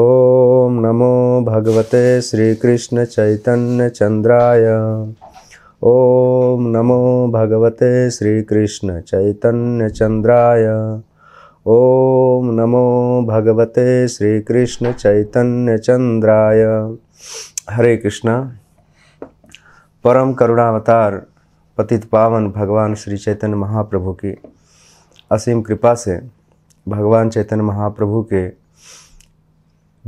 ओम नमो भगवते चंद्राय ओम नमो भगवते चैतन्य चंद्राय ओम नमो भगवते चैतन्य चंद्राय हरे कृष्णा परम करुणावतार पतित पावन भगवान श्री चैतन्य महाप्रभु की असीम कृपा से भगवान चैतन्य महाप्रभु के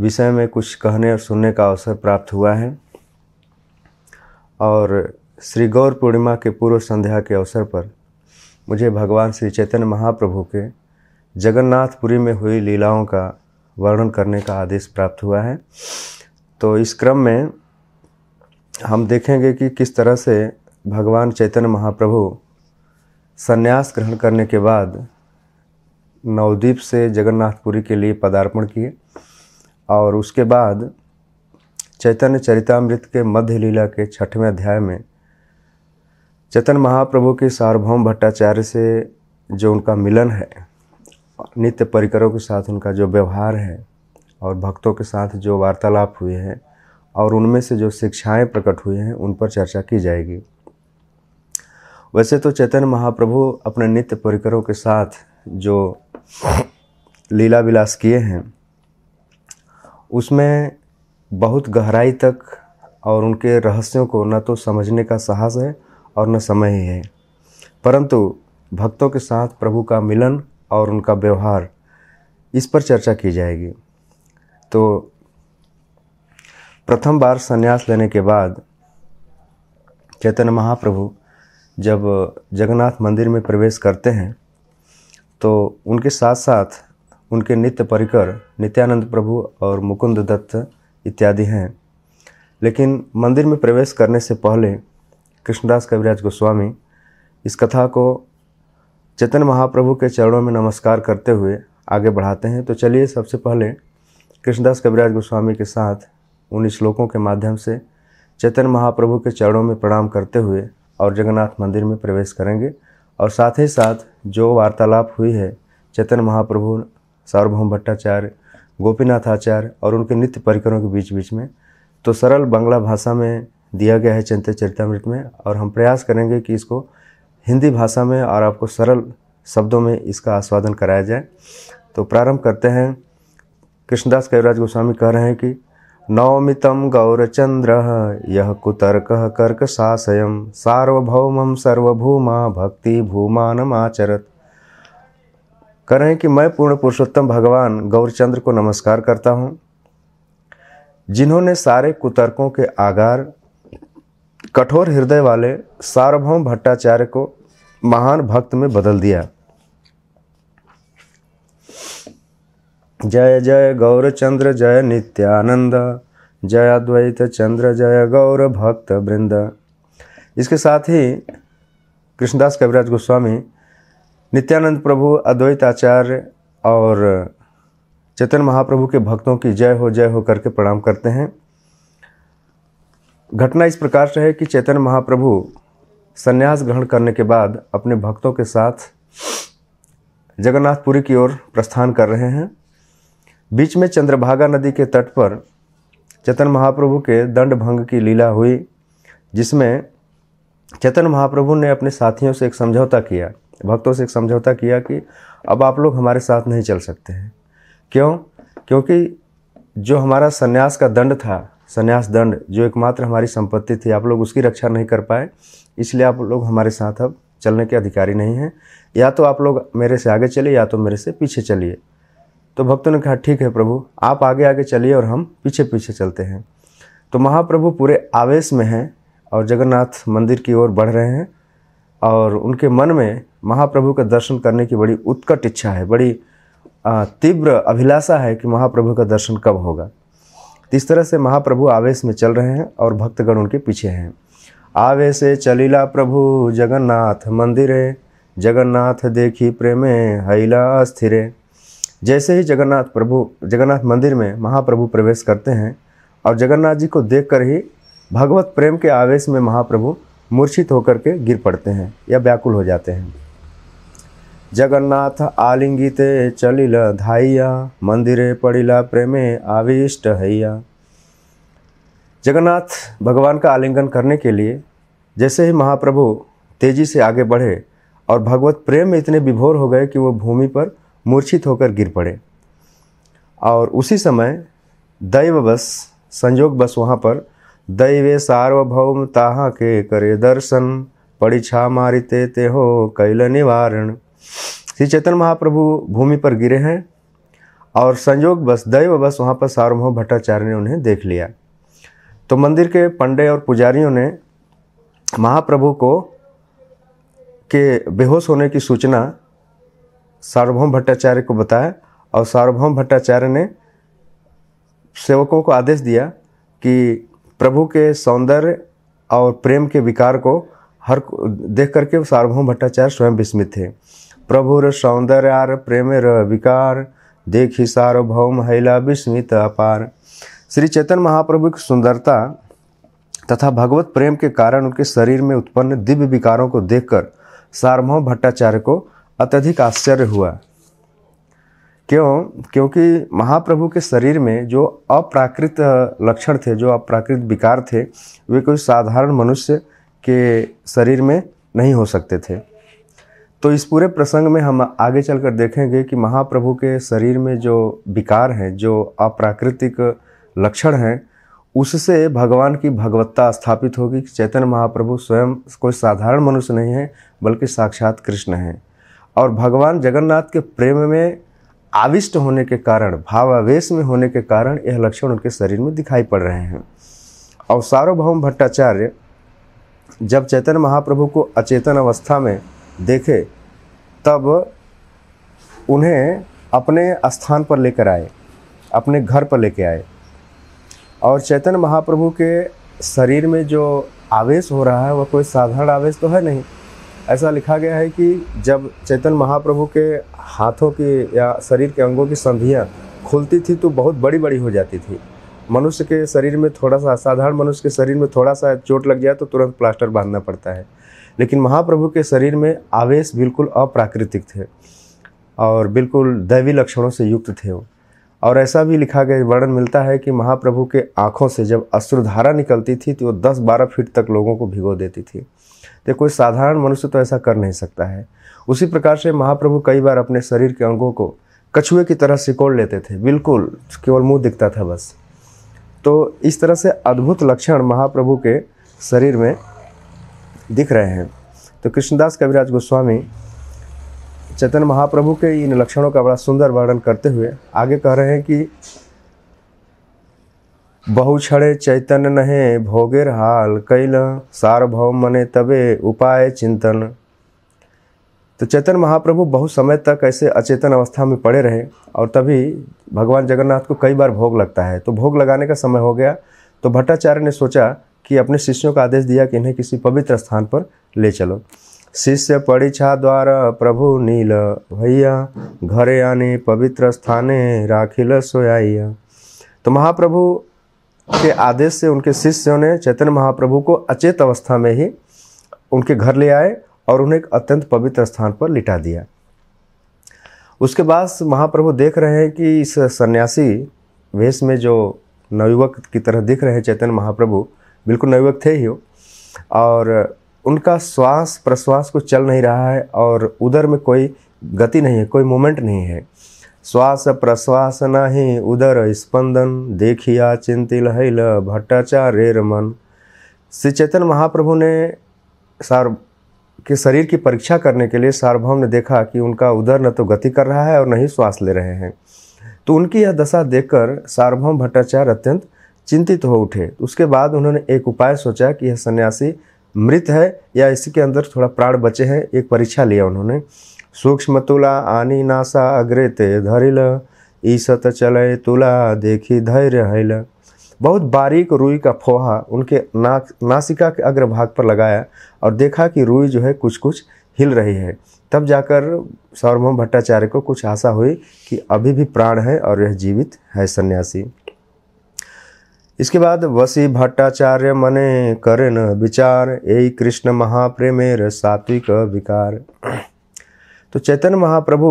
विषय में कुछ कहने और सुनने का अवसर प्राप्त हुआ है और श्री गौर पूर्णिमा के पूर्व संध्या के अवसर पर मुझे भगवान श्री चैतन्य महाप्रभु के जगन्नाथपुरी में हुई लीलाओं का वर्णन करने का आदेश प्राप्त हुआ है तो इस क्रम में हम देखेंगे कि किस तरह से भगवान चैतन्य महाप्रभु संन्यास ग्रहण करने के बाद नवद्वीप से जगन्नाथपुरी के लिए पदार्पण किए और उसके बाद चैतन्य चरितमृत के मध्य लीला के छठवें अध्याय में चैतन्य महाप्रभु के सार्वभौम भट्टाचार्य से जो उनका मिलन है नित्य परिकरों के साथ उनका जो व्यवहार है और भक्तों के साथ जो वार्तालाप हुए हैं और उनमें से जो शिक्षाएं प्रकट हुई हैं उन पर चर्चा की जाएगी वैसे तो चैतन्य महाप्रभु अपने नित्य परिकरों के साथ जो लीला विलास किए हैं उसमें बहुत गहराई तक और उनके रहस्यों को न तो समझने का साहस है और न समय ही है परंतु भक्तों के साथ प्रभु का मिलन और उनका व्यवहार इस पर चर्चा की जाएगी तो प्रथम बार संन्यास लेने के बाद चैतन्य महाप्रभु जब जगन्नाथ मंदिर में प्रवेश करते हैं तो उनके साथ साथ उनके नित्य परिकर नित्यानंद प्रभु और मुकुंद दत्त इत्यादि हैं लेकिन मंदिर में प्रवेश करने से पहले कृष्णदास कविराज गोस्वामी इस कथा को चेतन महाप्रभु के चरणों में नमस्कार करते हुए आगे बढ़ाते हैं तो चलिए सबसे पहले कृष्णदास कविराज गोस्वामी के साथ उन श्लोकों के माध्यम से चेतन महाप्रभु के चरणों में प्रणाम करते हुए और जगन्नाथ मंदिर में प्रवेश करेंगे और साथ ही साथ जो वार्तालाप हुई है चेतन महाप्रभु सार्वभौम भट्टाचार्य गोपीनाथ आचार्य और उनके नित्य परिकरों के बीच बीच में तो सरल बांग्ला भाषा में दिया गया है चंत चरितमृत में और हम प्रयास करेंगे कि इसको हिंदी भाषा में और आपको सरल शब्दों में इसका आस्वादन कराया जाए तो प्रारंभ करते हैं कृष्णदास कविराज गोस्वामी कह रहे हैं कि नवमितम गौरचंद्र यह कुतर्क कर्क साशयम सार्वभौम सर्वभूमा भक्ति आचरत करें रहे हैं कि मैं पूर्ण पुरुषोत्तम भगवान गौरचंद्र को नमस्कार करता हूँ जिन्होंने सारे कुतर्कों के आगार कठोर हृदय वाले सार्वभौम भट्टाचार्य को महान भक्त में बदल दिया जय जय गौरचंद्र जय नित्यानंद जय अद्वैत चंद्र जय गौर भक्त वृंद इसके साथ ही कृष्णदास कविराज गोस्वामी नित्यानंद प्रभु अद्वैत आचार्य और चेतन महाप्रभु के भक्तों की जय हो जय हो करके प्रणाम करते हैं घटना इस प्रकार से है कि चेतन महाप्रभु संन्यास ग्रहण करने के बाद अपने भक्तों के साथ जगन्नाथपुरी की ओर प्रस्थान कर रहे हैं बीच में चंद्रभागा नदी के तट पर चेतन महाप्रभु के दंड भंग की लीला हुई जिसमें चेतन महाप्रभु ने अपने साथियों से एक समझौता किया भक्तों से एक समझौता किया कि अब आप लोग हमारे साथ नहीं चल सकते हैं क्यों क्योंकि जो हमारा संन्यास का दंड था संन्यास दंड जो एकमात्र हमारी संपत्ति थी आप लोग उसकी रक्षा नहीं कर पाए इसलिए आप लोग हमारे साथ अब चलने के अधिकारी नहीं हैं या तो आप लोग मेरे से आगे चलिए या तो मेरे से पीछे चलिए तो भक्तों ने कहा ठीक है प्रभु आप आगे आगे चलिए और हम पीछे पीछे चलते हैं तो महाप्रभु पूरे आवेश में हैं और जगन्नाथ मंदिर की ओर बढ़ रहे हैं और उनके मन में महाप्रभु का दर्शन करने की बड़ी उत्कट इच्छा है बड़ी तीव्र अभिलाषा है कि महाप्रभु का दर्शन कब होगा तो इस तरह से महाप्रभु आवेश में चल रहे हैं और भक्तगण उनके पीछे हैं आवेश चलीला प्रभु जगन्नाथ मंदिरे जगन्नाथ देखी प्रेमे हैला स्थिरे जैसे ही जगन्नाथ प्रभु जगन्नाथ मंदिर में महाप्रभु प्रवेश करते हैं और जगन्नाथ जी को देख ही भगवत प्रेम के आवेश में महाप्रभु मूर्छित होकर के गिर पड़ते हैं या व्याकुल हो जाते हैं जगन्नाथ आलिंगिते चलिल धाइया मंदिरे पड़िला प्रेमे आविष्ट हैया जगन्नाथ भगवान का आलिंगन करने के लिए जैसे ही महाप्रभु तेजी से आगे बढ़े और भगवत प्रेम में इतने विभोर हो गए कि वो भूमि पर मूर्छित होकर गिर पड़े और उसी समय दैववश बस वहाँ पर दैवे सार्वभौम ताहा के करे दर्शन परीक्षा मारिते ते हो कैल निवारण श्री चैतन्य महाप्रभु भूमि पर गिरे हैं और संयोग बस दैव बस वहाँ पर सार्वभौम भट्टाचार्य ने उन्हें देख लिया तो मंदिर के पंडे और पुजारियों ने महाप्रभु को के बेहोश होने की सूचना सार्वभौम भट्टाचार्य को बताया और सार्वभौम भट्टाचार्य ने सेवकों को आदेश दिया कि प्रभु के सौंदर्य और प्रेम के विकार को हर देख करके सार्वभौम भट्टाचार्य स्वयं विस्मित थे प्रभुर सौंदर्यार प्रेम विकार देखी सार्वभौम हैला विस्मित अपार श्री चेतन महाप्रभु की सुंदरता तथा भगवत प्रेम के कारण उनके शरीर में उत्पन्न दिव्य विकारों को देखकर सार्वभौम भट्टाचार्य को अत्यधिक आश्चर्य हुआ क्यों क्योंकि महाप्रभु के शरीर में जो अप्राकृत लक्षण थे जो अप्राकृत विकार थे वे कोई साधारण मनुष्य के शरीर में नहीं हो सकते थे तो इस पूरे प्रसंग में हम आगे चलकर देखेंगे कि महाप्रभु के शरीर में जो विकार हैं जो अप्राकृतिक लक्षण हैं उससे भगवान की भगवत्ता स्थापित होगी कि चैतन्य महाप्रभु स्वयं कोई साधारण मनुष्य नहीं है बल्कि साक्षात कृष्ण हैं और भगवान जगन्नाथ के प्रेम में आविष्ट होने के कारण भावावेश में होने के कारण यह लक्षण उनके शरीर में दिखाई पड़ रहे हैं और सार्वभौम भट्टाचार्य जब चैतन्य महाप्रभु को अचेतन अवस्था में देखे तब उन्हें अपने स्थान पर लेकर आए अपने घर पर लेकर आए और चैतन्य महाप्रभु के शरीर में जो आवेश हो रहा है वह कोई साधारण आवेश तो है नहीं ऐसा लिखा गया है कि जब चैतन्य महाप्रभु के हाथों की या शरीर के अंगों की संधियाँ खुलती थी तो बहुत बड़ी बड़ी हो जाती थी मनुष्य के शरीर में थोड़ा सा साधारण मनुष्य के शरीर में थोड़ा सा चोट लग जाए तो तुरंत प्लास्टर बांधना पड़ता है लेकिन महाप्रभु के शरीर में आवेश बिल्कुल अप्राकृतिक थे और बिल्कुल दैवी लक्षणों से युक्त थे वो और ऐसा भी लिखा गया वर्णन मिलता है कि महाप्रभु के आँखों से जब अश्रुधारा निकलती थी तो वो दस बारह फीट तक लोगों को भिगो देती थी तो कोई साधारण मनुष्य तो ऐसा कर नहीं सकता है उसी प्रकार से महाप्रभु कई बार अपने शरीर के अंगों को कछुए की तरह सिकोड़ लेते थे बिल्कुल केवल मुंह दिखता था बस तो इस तरह से अद्भुत लक्षण महाप्रभु के शरीर में दिख रहे हैं तो कृष्णदास कविराज गोस्वामी चैतन महाप्रभु के इन लक्षणों का बड़ा सुंदर वर्णन करते हुए आगे कह रहे हैं कि बहु छड़े चैतन नहे भोगेर हाल कैल सार्वभौम मने तबे उपाय चिंतन तो चैतन महाप्रभु बहुत समय तक ऐसे अचेतन अवस्था में पड़े रहे और तभी भगवान जगन्नाथ को कई बार भोग लगता है तो भोग लगाने का समय हो गया तो भट्टाचार्य ने सोचा कि अपने शिष्यों का आदेश दिया कि इन्हें किसी पवित्र स्थान पर ले चलो शिष्य परीक्षा द्वारा प्रभु नील भैया घरे आने पवित्र स्थाने राखिल सोयाइया तो महाप्रभु के आदेश से उनके शिष्यों ने चैतन्य महाप्रभु को अचेत अवस्था में ही उनके घर ले आए और उन्हें एक अत्यंत पवित्र स्थान पर लिटा दिया उसके बाद महाप्रभु देख रहे हैं कि इस सन्यासी वेश में जो नवयुवक की तरह दिख रहे हैं चैतन्य महाप्रभु बिल्कुल नवयुवक थे ही हो और उनका श्वास प्रश्वास को चल नहीं रहा है और उधर में कोई गति नहीं है कोई मूवमेंट नहीं है श्वास प्रश्वास नहीं उधर स्पंदन देखिया चिंतिल हैल भट्टाचार्य मन श्री चैतन्य महाप्रभु ने सार के शरीर की परीक्षा करने के लिए सार्वभौम ने देखा कि उनका उधर न तो गति कर रहा है और न ही श्वास ले रहे हैं तो उनकी यह दशा देखकर सार्वभौम भट्टाचार्य अत्यंत चिंतित हो उठे उसके बाद उन्होंने एक उपाय सोचा कि यह सन्यासी मृत है या इसके अंदर थोड़ा प्राण बचे हैं एक परीक्षा लिया उन्होंने सूक्ष्म तुला आनी नासा अग्रे ते धरिल ईसत चले तुला देखी धैर्य हैल बहुत बारीक रुई का फोहा उनके नाक नासिका के अग्रभाग पर लगाया और देखा कि रुई जो है कुछ कुछ हिल रही है तब जाकर सार्वभौम भट्टाचार्य को कुछ आशा हुई कि अभी भी प्राण है और यह जीवित है सन्यासी इसके बाद वसी भट्टाचार्य मने करेन विचार ए कृष्ण महाप्रेमेर सात्विक विकार तो चैतन्य महाप्रभु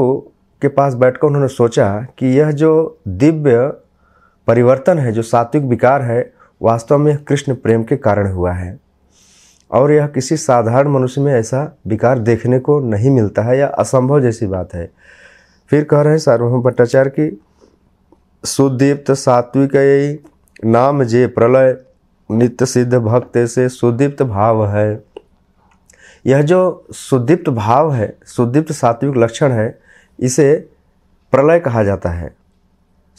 के पास बैठकर उन्होंने सोचा कि यह जो दिव्य परिवर्तन है जो सात्विक विकार है वास्तव में कृष्ण प्रेम के कारण हुआ है और यह किसी साधारण मनुष्य में ऐसा विकार देखने को नहीं मिलता है या असंभव जैसी बात है फिर कह रहे हैं सार्वभौम भट्टाचार्य की सुदीप्त सात्विक नाम जे प्रलय नित्य सिद्ध भक्त से सुदीप्त भाव है यह जो सुदीप्त भाव है सुदीप्त सात्विक लक्षण है इसे प्रलय कहा जाता है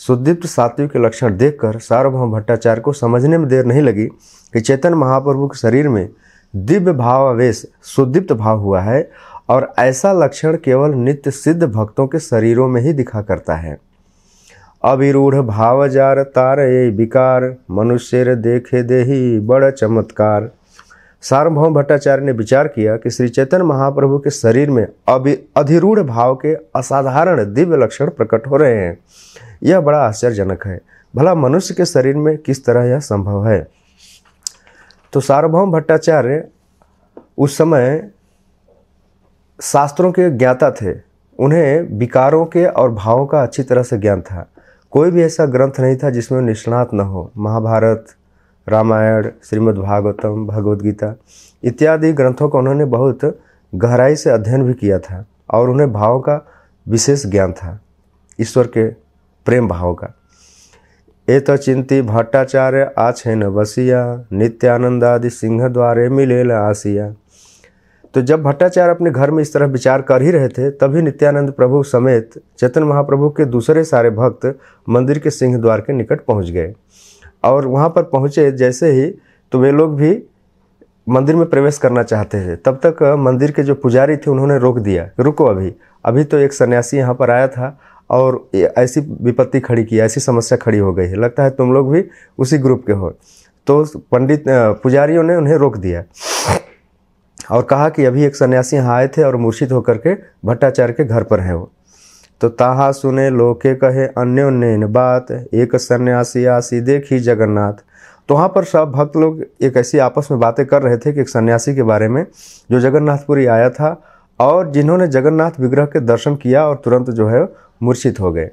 सुदीप्त सात्विक के लक्षण देखकर सार्वभौम भट्टाचार्य को समझने में देर नहीं लगी कि चेतन महाप्रभु के शरीर में दिव्य भावावेश सुदीप्त भाव हुआ है और ऐसा लक्षण केवल नित्य सिद्ध भक्तों के शरीरों में ही दिखा करता है अविरूढ़ भाव जार तार ये विकार मनुष्य देखे देही बड़ चमत्कार सार्वभौम भट्टाचार्य ने विचार किया कि श्री चैतन्य महाप्रभु के शरीर में अभि अधिरूढ़ भाव के असाधारण दिव्य लक्षण प्रकट हो रहे हैं यह बड़ा आश्चर्यजनक है भला मनुष्य के शरीर में किस तरह यह संभव है तो सार्वभौम भट्टाचार्य उस समय शास्त्रों के ज्ञाता थे उन्हें विकारों के और भावों का अच्छी तरह से ज्ञान था कोई भी ऐसा ग्रंथ नहीं था जिसमें निष्णात न हो महाभारत रामायण श्रीमद् भागवतम भगवद गीता इत्यादि ग्रंथों का उन्होंने बहुत गहराई से अध्ययन भी किया था और उन्हें भावों का विशेष ज्ञान था ईश्वर के प्रेम भाव का ए तो चिंती भट्टाचार्य आछे न नित्यानंद आदि सिंह द्वारे मिले आसिया तो जब भट्टाचार्य अपने घर में इस तरह विचार कर ही रहे थे तभी नित्यानंद प्रभु समेत चेतन महाप्रभु के दूसरे सारे भक्त मंदिर के सिंह द्वार के निकट पहुंच गए और वहां पर पहुंचे जैसे ही तो वे लोग भी मंदिर में प्रवेश करना चाहते थे तब तक मंदिर के जो पुजारी थे उन्होंने रोक दिया रुको अभी अभी तो एक सन्यासी यहाँ पर आया था और ऐसी विपत्ति खड़ी की ऐसी समस्या खड़ी हो गई है लगता है तुम लोग भी उसी ग्रुप के हो तो पंडित पुजारियों ने उन्हें रोक दिया और कहा कि अभी एक सन्यासी यहाँ आए थे और मूर्छित होकर के भट्टाचार्य के घर पर हैं वो तो ताहा सुने लोके कहे अन्य बात एक सन्यासी आसी देखी जगन्नाथ तो वहाँ पर सब भक्त लोग एक ऐसी आपस में बातें कर रहे थे कि एक सन्यासी के बारे में जो जगन्नाथपुरी आया था और जिन्होंने जगन्नाथ विग्रह के दर्शन किया और तुरंत जो है मूर्छित हो गए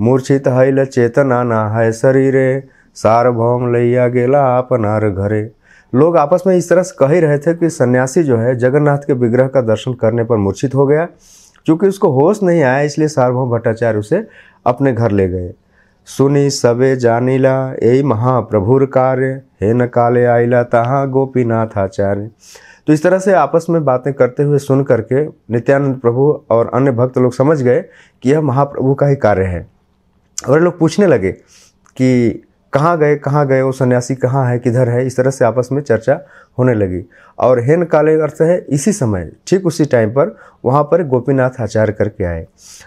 मूर्छित है ल चेतन आना है शरीरे सार्वभौम लैया गेला अपनार घरे लोग आपस में इस तरह से कह ही रहे थे कि सन्यासी जो है जगन्नाथ के विग्रह का दर्शन करने पर मूर्छित हो गया क्योंकि उसको होश नहीं आया इसलिए सार्वभौम भट्टाचार्य उसे अपने घर ले गए सुनी सबे जानीला ए महाप्रभुर कार्य हे न काले आइला तहाँ आचार्य तो इस तरह से आपस में बातें करते हुए सुन करके नित्यानंद प्रभु और अन्य भक्त लोग समझ गए कि यह महाप्रभु का ही कार्य है और लोग पूछने लगे कि कहाँ गए कहाँ गए वो सन्यासी कहाँ है किधर है इस तरह से आपस में चर्चा होने लगी और हेन काले अर्थ है इसी समय ठीक उसी टाइम पर वहाँ पर गोपीनाथ आचार्य करके आए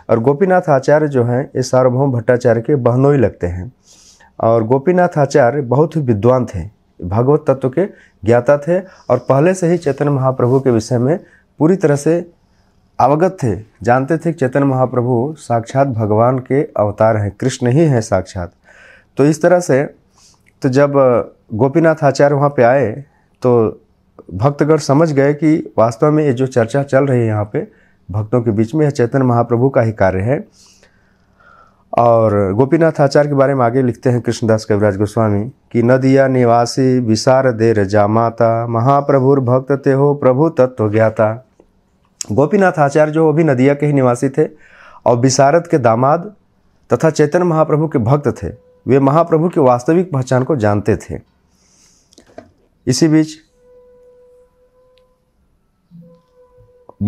और गोपीनाथ आचार्य जो हैं ये सार्वभौम भट्टाचार्य के बहनोई लगते हैं और गोपीनाथ आचार्य बहुत ही विद्वान थे भागवत तत्व के ज्ञाता थे और पहले से ही चैतन्य महाप्रभु के विषय में पूरी तरह से अवगत थे जानते थे कि चैतन्य महाप्रभु साक्षात भगवान के अवतार हैं कृष्ण ही हैं साक्षात तो इस तरह से तो जब गोपीनाथ आचार्य वहाँ पे आए तो भक्तगण समझ गए कि वास्तव में ये जो चर्चा चल रही है यहाँ पे भक्तों के बीच में यह चैतन्य महाप्रभु का ही कार्य है और गोपीनाथ आचार्य के बारे में आगे लिखते हैं कृष्णदास कविराज गोस्वामी कि नदिया निवासी विसार देर जामाता महाप्रभुर भक्त ते हो प्रभु तत्व ज्ञाता गोपीनाथ आचार्य जो वो भी नदिया के ही निवासी थे और विसारद के दामाद तथा चैतन्य महाप्रभु के भक्त थे वे महाप्रभु की वास्तविक पहचान को जानते थे इसी बीच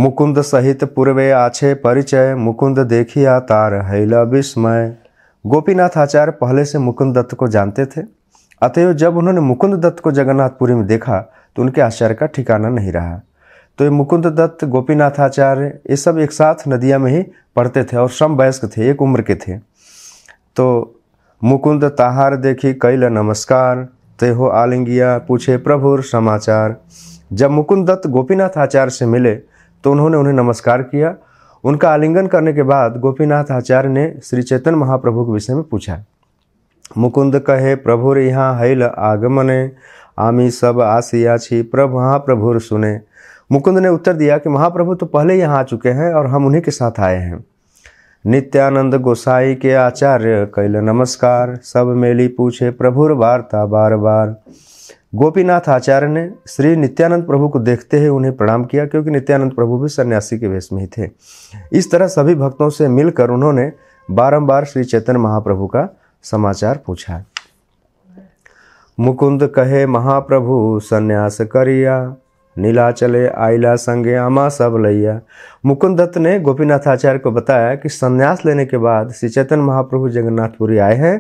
मुकुंद सहित पूर्वे आछे परिचय मुकुंद देखिया तार हैला विस्मय गोपीनाथ आचार्य पहले से मुकुंद दत्त को जानते थे अतएव जब उन्होंने मुकुंद दत्त को जगन्नाथपुरी में देखा तो उनके आश्चर्य का ठिकाना नहीं रहा तो ये मुकुंद दत्त गोपीनाथ आचार्य ये सब एक साथ नदिया में ही पढ़ते थे और सम वयस्क थे एक उम्र के थे तो मुकुंद ताहार देखी कैल नमस्कार तेहो आलिंगिया पूछे प्रभुर समाचार जब मुकुंद दत्त गोपीनाथ आचार्य से मिले तो उन्होंने उन्हें नमस्कार किया उनका आलिंगन करने के बाद गोपीनाथ आचार्य ने श्री चेतन महाप्रभु के विषय में पूछा मुकुंद कहे प्रभुर यहाँ हैल आगमने आमी सब आसिया छी हाँ महाप्रभुर सुने मुकुंद ने उत्तर दिया कि महाप्रभु तो पहले यहाँ आ चुके हैं और हम उन्हीं के साथ आए हैं नित्यानंद गोसाई के आचार्य कैल नमस्कार सब मेली पूछे प्रभुर वार्ता बार बार गोपीनाथ आचार्य ने श्री नित्यानंद प्रभु को देखते हुए उन्हें प्रणाम किया क्योंकि नित्यानंद प्रभु भी सन्यासी के वेश में ही थे इस तरह सभी भक्तों से मिलकर उन्होंने बारंबार श्री चेतन महाप्रभु का समाचार पूछा मुकुंद कहे महाप्रभु सन्यास करिया नीला चले आइला संगे आमा सब लैया मुकुंद दत्त ने गोपीनाथ आचार्य को बताया कि संन्यास लेने के बाद श्री चैतन्य महाप्रभु जगन्नाथपुरी आए हैं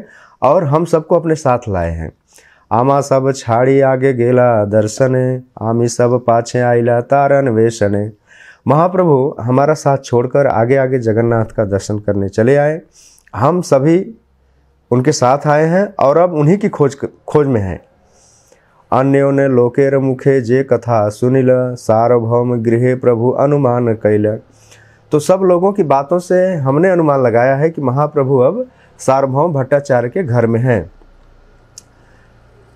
और हम सबको अपने साथ लाए हैं आमा सब छाड़ी आगे गेला दर्शने आमी सब पाछे आइला तारन वेशने महाप्रभु हमारा साथ छोड़कर आगे आगे जगन्नाथ का दर्शन करने चले आए हम सभी उनके साथ आए हैं और अब उन्हीं की खोज खोज में हैं अन्योन्य लोकेर मुखे जे कथा सुनिल सार्वभौम गृह प्रभु अनुमान कैल तो सब लोगों की बातों से हमने अनुमान लगाया है कि महाप्रभु अब सार्वभौम भट्टाचार्य के घर में हैं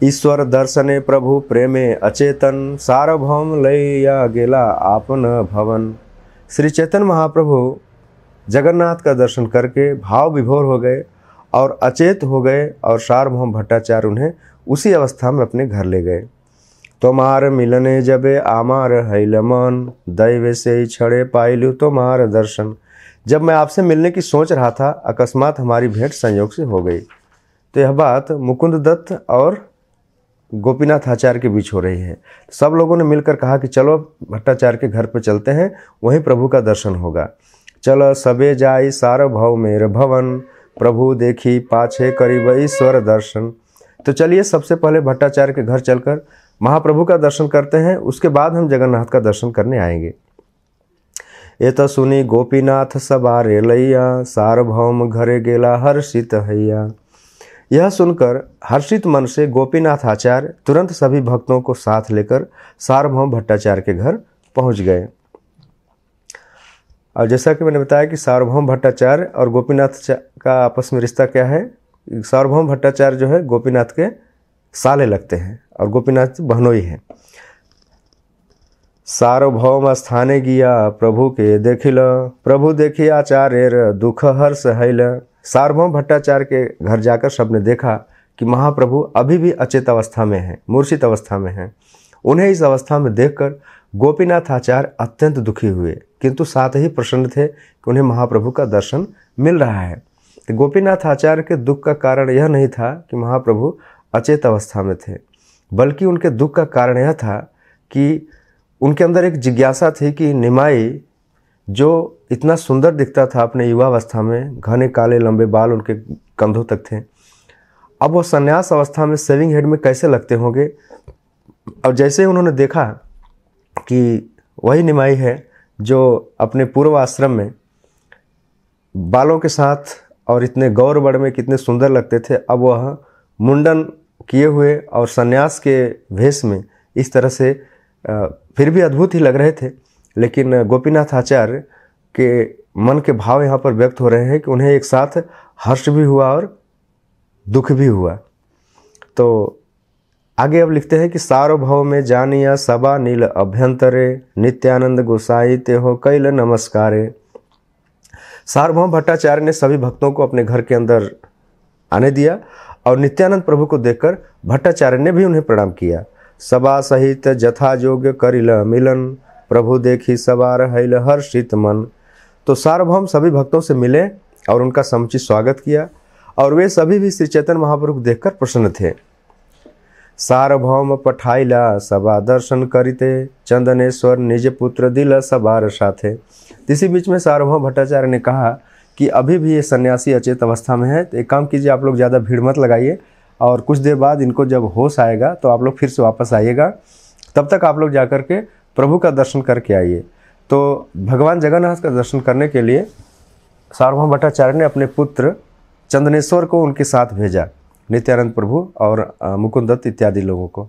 ईश्वर दर्शने प्रभु प्रेमे अचेतन सार्वभौम लय गेला आपन भवन श्री चेतन महाप्रभु जगन्नाथ का दर्शन करके भाव विभोर हो गए और अचेत हो गए और सार्वभौम भट्टाचार्य उन्हें उसी अवस्था में अपने घर ले गए तुम्हार मिलने जबे आमार मन दैव से ही छड़े लू तुम्हार दर्शन जब मैं आपसे मिलने की सोच रहा था अकस्मात हमारी भेंट संयोग से हो गई तो यह बात मुकुंद दत्त और गोपीनाथ आचार्य के बीच हो रही है सब लोगों ने मिलकर कहा कि चलो भट्टाचार्य के घर पर चलते हैं वहीं प्रभु का दर्शन होगा चलो सबे जाई भव मेर भवन प्रभु देखी पाछे करीब ईश्वर दर्शन तो चलिए सबसे पहले भट्टाचार्य के घर चलकर महाप्रभु का दर्शन करते हैं उसके बाद हम जगन्नाथ का दर्शन करने आएंगे ये तो सुनी गोपीनाथ सबारे लैया सार्वभौम घरे गेला हर्षित हैया यह सुनकर हर्षित मन से गोपीनाथ आचार्य तुरंत सभी भक्तों को साथ लेकर सार्वभौम भट्टाचार्य के घर पहुंच गए और जैसा कि मैंने बताया कि सार्वभौम भट्टाचार्य और गोपीनाथ का आपस में रिश्ता क्या है सार्वभौम भट्टाचार्य जो है गोपीनाथ के साले लगते हैं और गोपीनाथ बहनोई हैं सार्वभौम स्थाने गिया प्रभु के देखिल प्रभु देखी आचार्य दुख हर्ष हैल सार्वभौम भट्टाचार्य के घर जाकर सबने देखा कि महाप्रभु अभी भी अचेत अवस्था में हैं मूर्छित अवस्था में हैं उन्हें इस अवस्था में देखकर गोपीनाथ आचार्य अत्यंत दुखी हुए किंतु साथ ही प्रसन्न थे कि उन्हें महाप्रभु का दर्शन मिल रहा है तो गोपीनाथ आचार्य के दुख का कारण यह नहीं था कि महाप्रभु अचेत अवस्था में थे बल्कि उनके दुख का कारण यह था कि उनके अंदर एक जिज्ञासा थी कि निमाई जो इतना सुंदर दिखता था अपने युवावस्था में घने काले लंबे बाल उनके कंधों तक थे अब वो संन्यास अवस्था में सेविंग हेड में कैसे लगते होंगे और जैसे ही उन्होंने देखा कि वही निमाई है जो अपने पूर्व आश्रम में बालों के साथ और इतने गौर बड़ में कितने सुंदर लगते थे अब वह मुंडन किए हुए और सन्यास के भेष में इस तरह से फिर भी अद्भुत ही लग रहे थे लेकिन गोपीनाथ आचार्य के मन के भाव यहाँ पर व्यक्त हो रहे हैं कि उन्हें एक साथ हर्ष भी हुआ और दुख भी हुआ तो आगे अब लिखते हैं कि सार्वभव में जानिया सबा नील अभ्यंतरे नित्यानंद गोसाई ते हो कैल नमस्कारे सार्वभौम भट्टाचार्य ने सभी भक्तों को अपने घर के अंदर आने दिया और नित्यानंद प्रभु को देखकर भट्टाचार्य ने भी उन्हें प्रणाम किया सभा सहित जथा योग्य करिल मिलन प्रभु देखी सवार हैल हर्षित मन तो सार्वभौम सभी भक्तों से मिले और उनका समुचित स्वागत किया और वे सभी भी श्री चैतन्य महाप्रभु को देखकर प्रसन्न थे सार्वभौम पठाइला सभा दर्शन करिते चंदनेश्वर निज पुत्र दिल सबार साथे इसी बीच में सार्वभौम भट्टाचार्य ने कहा कि अभी भी ये सन्यासी अचेत अवस्था में है तो एक काम कीजिए आप लोग ज़्यादा भीड़ मत लगाइए और कुछ देर बाद इनको जब होश आएगा तो आप लोग फिर से वापस आइएगा तब तक आप लोग जा कर के प्रभु का दर्शन करके आइए तो भगवान जगन्नाथ का दर्शन करने के लिए सार्वभौम भट्टाचार्य ने अपने पुत्र चंदनेश्वर को उनके साथ भेजा नित्यानंद प्रभु और मुकुंद दत्त इत्यादि लोगों को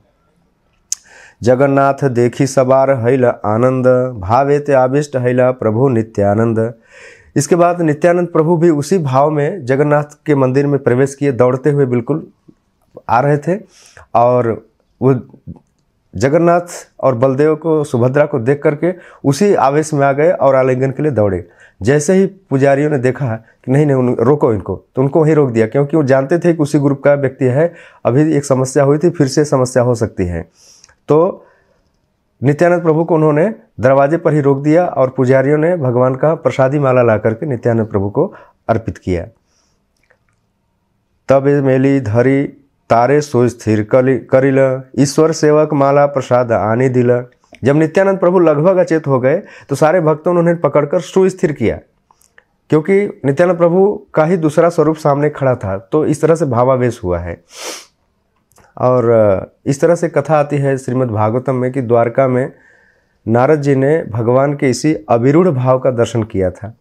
जगन्नाथ देखी सवार हैल आनंद भावे ते आविष्ट हैला प्रभु नित्यानंद इसके बाद नित्यानंद प्रभु भी उसी भाव में जगन्नाथ के मंदिर में प्रवेश किए दौड़ते हुए बिल्कुल आ रहे थे और वो जगन्नाथ और बलदेव को सुभद्रा को देख करके उसी आवेश में आ गए और आलिंगन के लिए दौड़े जैसे ही पुजारियों ने देखा कि नहीं नहीं रोको इनको तो उनको वहीं रोक दिया क्योंकि वो जानते थे कि उसी ग्रुप का व्यक्ति है अभी एक समस्या हुई थी फिर से समस्या हो सकती है तो नित्यानंद प्रभु को उन्होंने दरवाजे पर ही रोक दिया और पुजारियों ने भगवान का प्रसादी माला ला करके नित्यानंद प्रभु को अर्पित किया तब मेली धरी तारे सोच स्थिर करिल ईश्वर सेवक माला प्रसाद आने दिला जब नित्यानंद प्रभु लगभग अचेत हो गए तो सारे भक्तों ने उन्हें पकड़कर सुस्थिर किया क्योंकि नित्यानंद प्रभु का ही दूसरा स्वरूप सामने खड़ा था तो इस तरह से भावावेश हुआ है और इस तरह से कथा आती है श्रीमद् भागवतम में कि द्वारका में नारद जी ने भगवान के इसी अविरूढ़ भाव का दर्शन किया था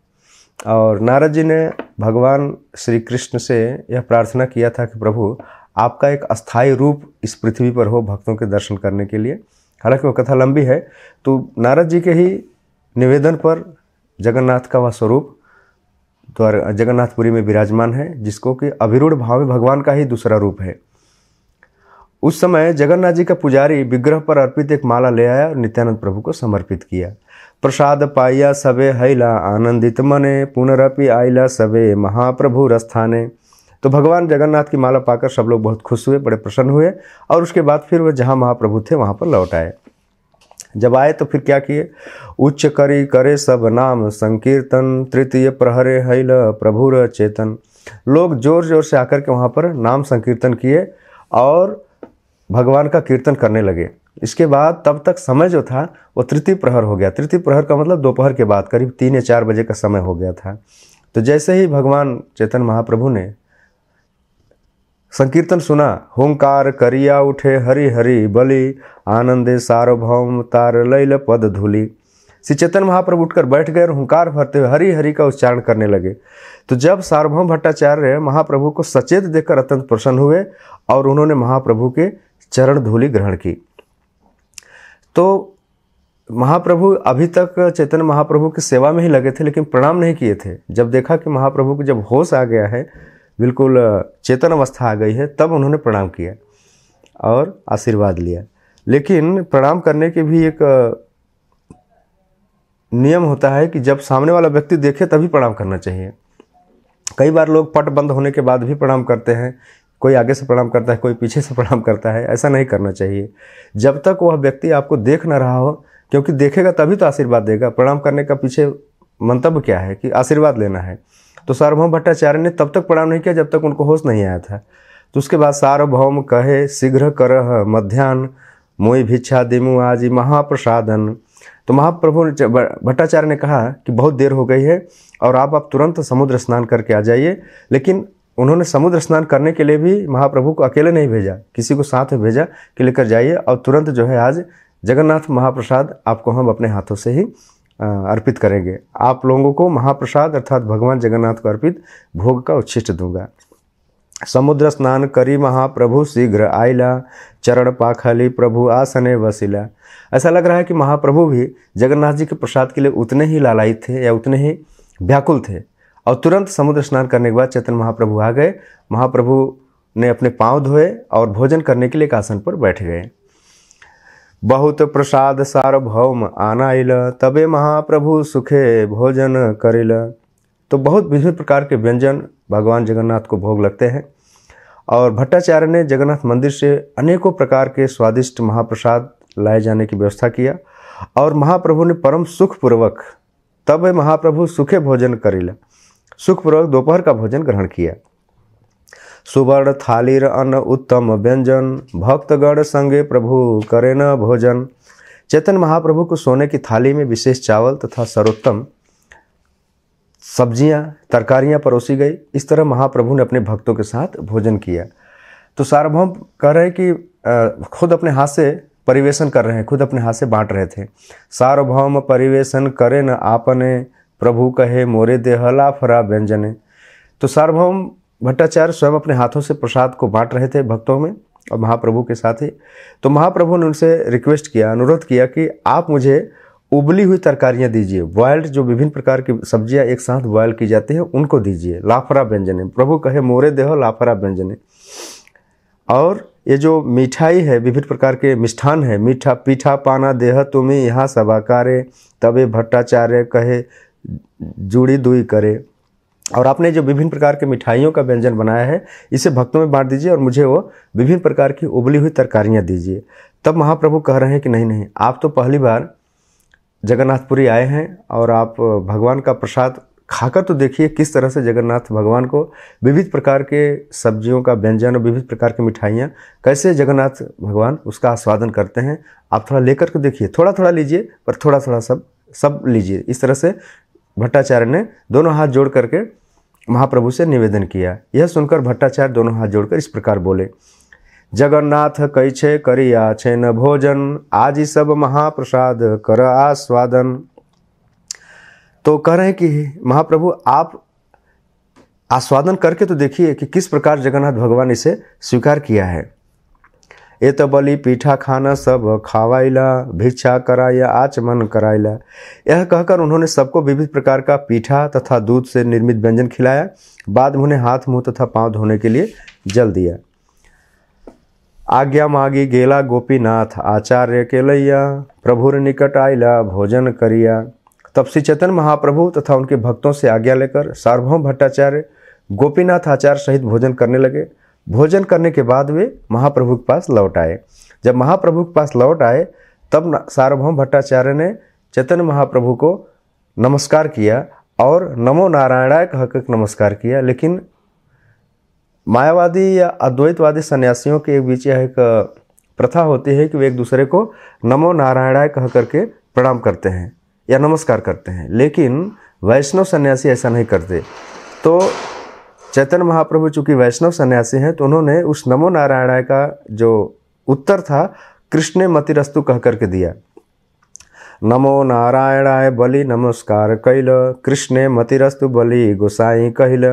और नारद जी ने भगवान श्री कृष्ण से यह प्रार्थना किया था कि प्रभु आपका एक अस्थाई रूप इस पृथ्वी पर हो भक्तों के दर्शन करने के लिए हालांकि वो कथा लंबी है तो नारद जी के ही निवेदन पर जगन्नाथ का वह स्वरूप द्वारा जगन्नाथपुरी में विराजमान है जिसको कि अभिरूढ़ भाव में भगवान का ही दूसरा रूप है उस समय जगन्नाथ जी का पुजारी विग्रह पर अर्पित एक माला ले आया और नित्यानंद प्रभु को समर्पित किया प्रसाद पाया सबे हैला आनंदित मने पुनरअपि आइला सबे महाप्रभु रस्थाने तो भगवान जगन्नाथ की माला पाकर सब लोग बहुत खुश हुए बड़े प्रसन्न हुए और उसके बाद फिर वह जहाँ महाप्रभु थे वहाँ पर लौट आए जब आए तो फिर क्या किए उच्च करी करे सब नाम संकीर्तन तृतीय प्रहरे हैल प्रभुर चेतन लोग जोर जोर से आकर के वहाँ पर नाम संकीर्तन किए और भगवान का कीर्तन करने लगे इसके बाद तब तक समय जो था वो तृतीय प्रहर हो गया तृतीय प्रहर का मतलब दोपहर के बाद करीब तीन या चार बजे का समय हो गया था तो जैसे ही भगवान चेतन महाप्रभु ने संकीर्तन सुना हुंकार करिया उठे हरि हरि बलि आनंदे सार्वभौम तार लैल पद धूली श्री चेतन महाप्रभु उठकर बैठ गए और हुंकार भरते हुए हरि हरि का उच्चारण करने लगे तो जब सार्वभौम भट्टाचार्य महाप्रभु को सचेत देखकर अत्यंत प्रसन्न हुए और उन्होंने महाप्रभु के चरण धूलि ग्रहण की तो महाप्रभु अभी तक चेतन महाप्रभु की सेवा में ही लगे थे लेकिन प्रणाम नहीं किए थे जब देखा कि महाप्रभु को जब होश आ गया है बिल्कुल चेतन अवस्था आ गई है तब उन्होंने प्रणाम किया और आशीर्वाद लिया लेकिन प्रणाम करने के भी एक नियम होता है कि जब सामने वाला व्यक्ति देखे तभी प्रणाम करना चाहिए कई बार लोग पट बंद होने के बाद भी प्रणाम करते हैं कोई आगे से प्रणाम करता है कोई पीछे से प्रणाम करता है ऐसा नहीं करना चाहिए जब तक वह व्यक्ति आपको देख ना रहा हो क्योंकि देखेगा तभी तो आशीर्वाद देगा प्रणाम करने का पीछे मंतव्य क्या है कि आशीर्वाद लेना है तो सार्वभौम भट्टाचार्य ने तब तक प्रणाम नहीं किया जब तक उनको होश नहीं आया था तो उसके बाद सार्वभौम कहे शीघ्र कर मध्यान्ह मोई भिक्षा दिमु आज महाप्रसादन तो महाप्रभु भट्टाचार्य ने कहा कि बहुत देर हो गई है और आप आप तुरंत समुद्र स्नान करके आ जाइए लेकिन उन्होंने समुद्र स्नान करने के लिए भी महाप्रभु को अकेले नहीं भेजा किसी को साथ में भेजा कि लेकर जाइए और तुरंत जो है आज जगन्नाथ महाप्रसाद आपको हम अपने हाथों से ही अर्पित करेंगे आप लोगों को महाप्रसाद अर्थात भगवान जगन्नाथ को अर्पित भोग का उच्छिष्ट दूंगा समुद्र स्नान करी महाप्रभु शीघ्र आइला चरण पाखली प्रभु आसने वसीला ऐसा लग रहा है कि महाप्रभु भी जगन्नाथ जी के प्रसाद के लिए उतने ही लालायित थे या उतने ही व्याकुल थे और तुरंत समुद्र स्नान करने के बाद चैतन्य महाप्रभु आ गए महाप्रभु ने अपने पांव धोए और भोजन करने के लिए एक आसन पर बैठ गए बहुत प्रसाद सार्वभौम आना इल तबे महाप्रभु सुखे भोजन करिल तो बहुत विभिन्न प्रकार के व्यंजन भगवान जगन्नाथ को भोग लगते हैं और भट्टाचार्य ने जगन्नाथ मंदिर से अनेकों प्रकार के स्वादिष्ट महाप्रसाद लाए जाने की व्यवस्था किया और महाप्रभु ने परम सुखपूर्वक तब महाप्रभु सुखे भोजन करिला सुखपूर्वक दोपहर का भोजन ग्रहण किया सुवर्ण थालीर अन्न उत्तम व्यंजन भक्तगण संगे प्रभु करे न भोजन चेतन महाप्रभु को सोने की थाली में विशेष चावल तथा सर्वोत्तम सब्जियां तरकारियां परोसी गई इस तरह महाप्रभु ने अपने भक्तों के साथ भोजन किया तो सार्वभौम कह रहे हैं कि खुद अपने हाथ से परिवेशन कर रहे हैं खुद अपने हाथ से बांट रहे थे सार्वभौम परिवेशन करे न आपने प्रभु कहे मोरे देहला फरा व्यंजने तो सार्वभौम भट्टाचार्य स्वयं अपने हाथों से प्रसाद को बांट रहे थे भक्तों में और महाप्रभु के साथ ही तो महाप्रभु ने उनसे रिक्वेस्ट किया अनुरोध किया कि आप मुझे उबली हुई तरकारियाँ दीजिए बॉयल्ड जो विभिन्न प्रकार की सब्जियाँ एक साथ बॉयल की जाती है उनको दीजिए लाफरा व्यंजन प्रभु कहे मोरे देह लाफरा व्यंजन और ये जो मिठाई है विभिन्न प्रकार के मिष्ठान है मीठा पीठा पाना देह तुम्हें यहाँ सभाकारे तबे भट्टाचार्य कहे जुड़ी दुई करे और आपने जो विभिन्न प्रकार के मिठाइयों का व्यंजन बनाया है इसे भक्तों में बांट दीजिए और मुझे वो विभिन्न प्रकार की उबली हुई तरकारियाँ दीजिए तब महाप्रभु कह रहे हैं कि नहीं नहीं आप तो पहली बार जगन्नाथपुरी आए हैं और आप भगवान का प्रसाद खाकर तो देखिए किस तरह से जगन्नाथ भगवान को विविध प्रकार के सब्जियों का व्यंजन और विविध प्रकार की मिठाइयाँ कैसे जगन्नाथ भगवान उसका आस्वादन करते हैं आप थोड़ा लेकर के देखिए थोड़ा थोड़ा लीजिए पर थोड़ा थोड़ा सब सब लीजिए इस तरह से भट्टाचार्य ने दोनों हाथ जोड़ करके महाप्रभु से निवेदन किया यह सुनकर भट्टाचार्य दोनों हाथ जोड़कर इस प्रकार बोले जगन्नाथ कैछे करिया छे न भोजन आज ही सब महाप्रसाद कर आस्वादन तो कह रहे हैं कि महाप्रभु आप आस्वादन करके तो देखिए कि किस प्रकार जगन्नाथ भगवान इसे स्वीकार किया है ये तो बलि पीठा खाना सब खावाइला भिक्षा कराया आचमन कराइला यह कहकर उन्होंने सबको विविध प्रकार का पीठा तथा दूध से निर्मित व्यंजन खिलाया बाद में उन्हें हाथ मुंह तथा पांव धोने के लिए जल दिया आज्ञा मागी गेला गोपीनाथ आचार्य के लैया प्रभुर निकट आइला भोजन करिया तब श्री चेतन महाप्रभु तथा उनके भक्तों से आज्ञा लेकर सार्वभौम भट्टाचार्य गोपीनाथ आचार्य सहित भोजन करने लगे भोजन करने के बाद वे महाप्रभु के पास लौट आए जब महाप्रभु के पास लौट आए तब सार्वभौम भट्टाचार्य ने चैतन्य महाप्रभु को नमस्कार किया और नमो नारायणाय कहकर नमस्कार किया लेकिन मायावादी या अद्वैतवादी सन्यासियों के बीच यह एक प्रथा होती है कि वे एक दूसरे को नमो नारायणाय कह करके प्रणाम करते हैं या नमस्कार करते हैं लेकिन वैष्णव सन्यासी ऐसा नहीं करते तो चैतन्य महाप्रभु चूंकि वैष्णव सन्यासी हैं तो उन्होंने उस नमो नारायणाय का जो उत्तर था कृष्ण मतिरस्तु कह करके दिया नमो नारायणाय बलि नमस्कार कैल कृष्ण मतिरस्तु बलि गोसाई कहिल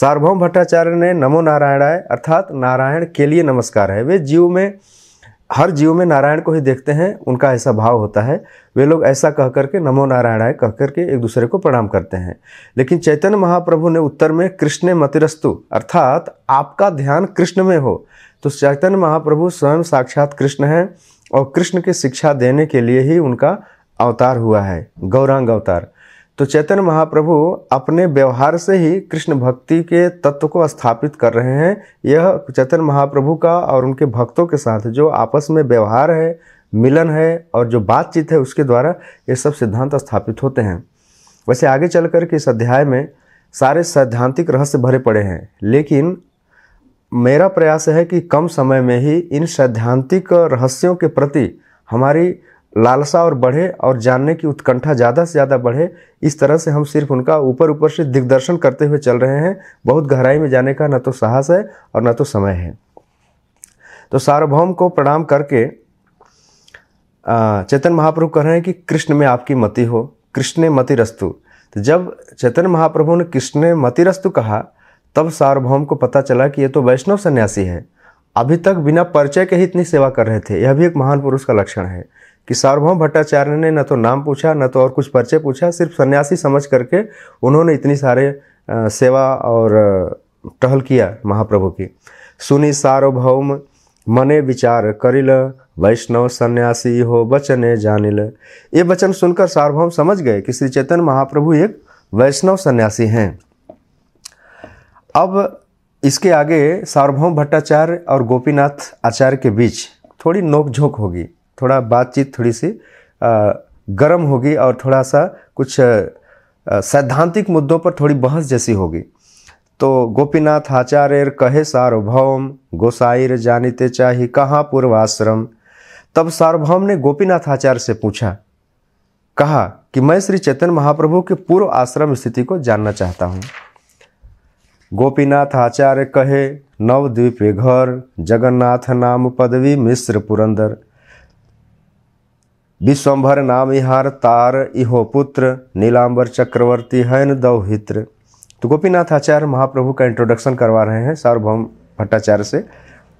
सार्वभौम भट्टाचार्य ने नमो नारायणाय अर्थात नारायण के लिए नमस्कार है वे जीव में हर जीव में नारायण को ही देखते हैं उनका ऐसा भाव होता है वे लोग ऐसा कह करके नमो आय कह करके एक दूसरे को प्रणाम करते हैं लेकिन चैतन्य महाप्रभु ने उत्तर में कृष्ण मतिरस्तु अर्थात आपका ध्यान कृष्ण में हो तो चैतन्य महाप्रभु स्वयं साक्षात कृष्ण हैं और कृष्ण की शिक्षा देने के लिए ही उनका अवतार हुआ है गौरांग अवतार तो चैतन्य महाप्रभु अपने व्यवहार से ही कृष्ण भक्ति के तत्व को स्थापित कर रहे हैं यह चैतन्य महाप्रभु का और उनके भक्तों के साथ जो आपस में व्यवहार है मिलन है और जो बातचीत है उसके द्वारा ये सब सिद्धांत स्थापित होते हैं वैसे आगे चल कर के इस अध्याय में सारे सैद्धांतिक रहस्य भरे पड़े हैं लेकिन मेरा प्रयास है कि कम समय में ही इन सैद्धांतिक रहस्यों के प्रति हमारी लालसा और बढ़े और जानने की उत्कंठा ज़्यादा से ज़्यादा बढ़े इस तरह से हम सिर्फ उनका ऊपर ऊपर से दिग्दर्शन करते हुए चल रहे हैं बहुत गहराई में जाने का न तो साहस है और न तो समय है तो सार्वभौम को प्रणाम करके चेतन महाप्रभु कह रहे हैं कि कृष्ण में आपकी मति हो कृष्ण मतिरस्तु तो जब चेतन महाप्रभु ने कृष्ण मति रस्तु कहा तब सार्वभौम को पता चला कि ये तो वैष्णव सन्यासी है अभी तक बिना परिचय के ही इतनी सेवा कर रहे थे यह भी एक महान पुरुष का लक्षण है कि सार्वभौम भट्टाचार्य ने न तो नाम पूछा न तो और कुछ परिचय पूछा सिर्फ सन्यासी समझ करके उन्होंने इतनी सारे सेवा और टहल किया महाप्रभु की सुनी सार्वभौम मने विचार करिल वैष्णव सन्यासी हो बचने जानिल ये वचन सुनकर सार्वभौम समझ गए कि श्री चेतन महाप्रभु एक वैष्णव सन्यासी हैं अब इसके आगे सार्वभौम भट्टाचार्य और गोपीनाथ आचार्य के बीच थोड़ी नोकझोंक होगी थोड़ा बातचीत थोड़ी सी गर्म होगी और थोड़ा सा कुछ सैद्धांतिक मुद्दों पर थोड़ी बहस जैसी होगी तो गोपीनाथ आचार्य कहे सार्वभौम गोसाईर जानते चाहे कहाँ पूर्वाश्रम तब सार्वभौम ने गोपीनाथ आचार्य से पूछा कहा कि मैं श्री चैतन्य महाप्रभु के पूर्व आश्रम स्थिति को जानना चाहता हूँ गोपीनाथ आचार्य कहे नवद्वीप घर जगन्नाथ नाम पदवी मिश्र पुरंदर विश्वभर नाम इहार तार इहो पुत्र नीलांबर चक्रवर्ती हैन दौहित्र तो गोपीनाथ आचार्य महाप्रभु का इंट्रोडक्शन करवा रहे हैं सार्वभौम भट्टाचार्य से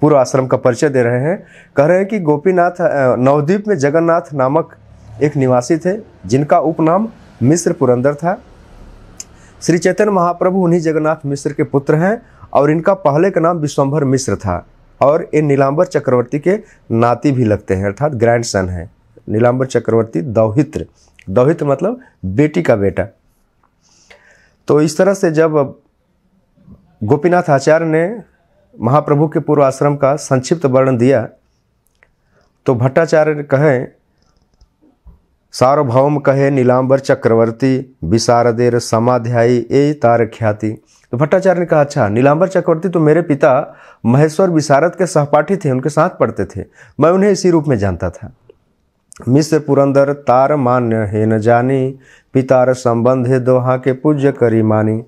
पूर्व आश्रम का परिचय दे रहे हैं कह रहे हैं कि गोपीनाथ नवद्वीप में जगन्नाथ नामक एक निवासी थे जिनका उपनाम मिश्र पुरंदर था श्री चैतन्य महाप्रभु उन्हीं जगन्नाथ मिश्र के पुत्र हैं और इनका पहले का नाम विश्वम्भर मिश्र था और ये नीलांबर चक्रवर्ती के नाती भी लगते हैं अर्थात ग्रैंड सन हैं नीलांबर चक्रवर्ती दौहित्र दौहित्र मतलब बेटी का बेटा तो इस तरह से जब गोपीनाथ आचार्य ने महाप्रभु के पूर्व आश्रम का संक्षिप्त वर्णन दिया तो भट्टाचार्य कहें सार्वभौम कहे नीलांबर चक्रवर्ती विशारदेर समाध्यायी ए तार ख्याति तो भट्टाचार्य ने कहा अच्छा नीलांबर चक्रवर्ती तो मेरे पिता महेश्वर विशारद के सहपाठी थे उनके साथ पढ़ते थे मैं उन्हें इसी रूप में जानता था मिश्र पुरंदर तार मान्य हे न जानी पितार संबंध है दोहा के पूज्य करी मानी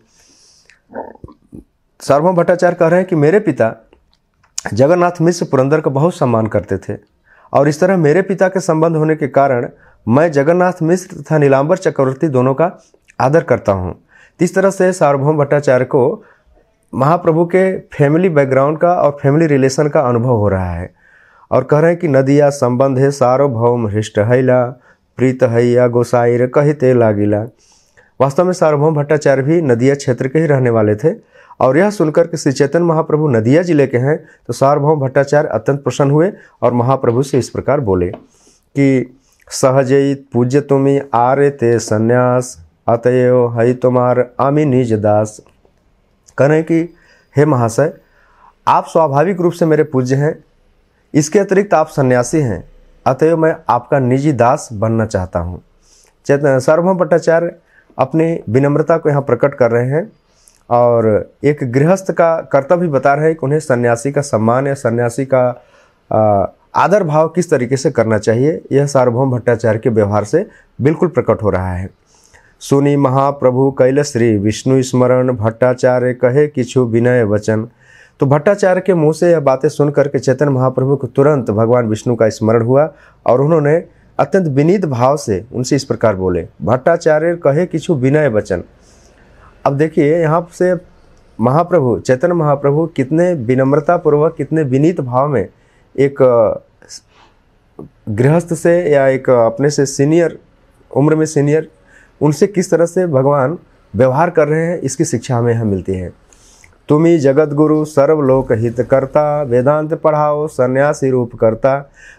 सार्वभम भट्टाचार्य कह रहे हैं कि मेरे पिता जगन्नाथ मिश्र पुरंदर का बहुत सम्मान करते थे और इस तरह मेरे पिता के संबंध होने के कारण मैं जगन्नाथ मिश्र तथा नीलांबर चक्रवर्ती दोनों का आदर करता हूँ इस तरह से सार्वभौम भट्टाचार्य को महाप्रभु के फैमिली बैकग्राउंड का और फैमिली रिलेशन का अनुभव हो रहा है और कह रहे हैं कि नदिया संबंध है सार्वभौम हृष्ट हैला प्रीत हैया गोसाइर कहते लागिला वास्तव में सार्वभौम भट्टाचार्य भी नदिया क्षेत्र के ही रहने वाले थे और यह सुनकर कि श्री चेतन महाप्रभु नदिया जिले के हैं तो सार्वभौम भट्टाचार्य अत्यंत प्रसन्न हुए और महाप्रभु से इस प्रकार बोले कि सहजई पूज्य तुम्हें आर्य ते संन्यास अतएव हई तुम्हार आमी निज दास कह रहे कि हे महाशय आप स्वाभाविक रूप से मेरे पूज्य हैं इसके अतिरिक्त आप सन्यासी हैं अतएव मैं आपका निजी दास बनना चाहता हूँ चैतन्य सार्वभम भट्टाचार्य अपनी विनम्रता को यहाँ प्रकट कर रहे हैं और एक गृहस्थ का कर्तव्य बता रहे हैं कि उन्हें सन्यासी का सम्मान या सन्यासी का आदर भाव किस तरीके से करना चाहिए यह सार्वभौम भट्टाचार्य के व्यवहार से बिल्कुल प्रकट हो रहा है सुनी महाप्रभु कैलश्री विष्णु स्मरण भट्टाचार्य कहे किछु विनय वचन तो भट्टाचार्य के मुंह से यह बातें सुनकर के चैतन्य महाप्रभु को तुरंत भगवान विष्णु का स्मरण हुआ और उन्होंने अत्यंत विनीत भाव से उनसे इस प्रकार बोले भट्टाचार्य कहे किछु विनय वचन अब देखिए यहाँ से महाप्रभु चैतन्य महाप्रभु कितने विनम्रतापूर्वक कितने विनीत भाव में एक गृहस्थ से या एक अपने से सीनियर उम्र में सीनियर उनसे किस तरह से भगवान व्यवहार कर रहे हैं इसकी शिक्षा हमें यहाँ मिलती है तुम्ही जगतगुरु सर्वलोक हित करता वेदांत पढ़ाओ सन्यासी रूप करता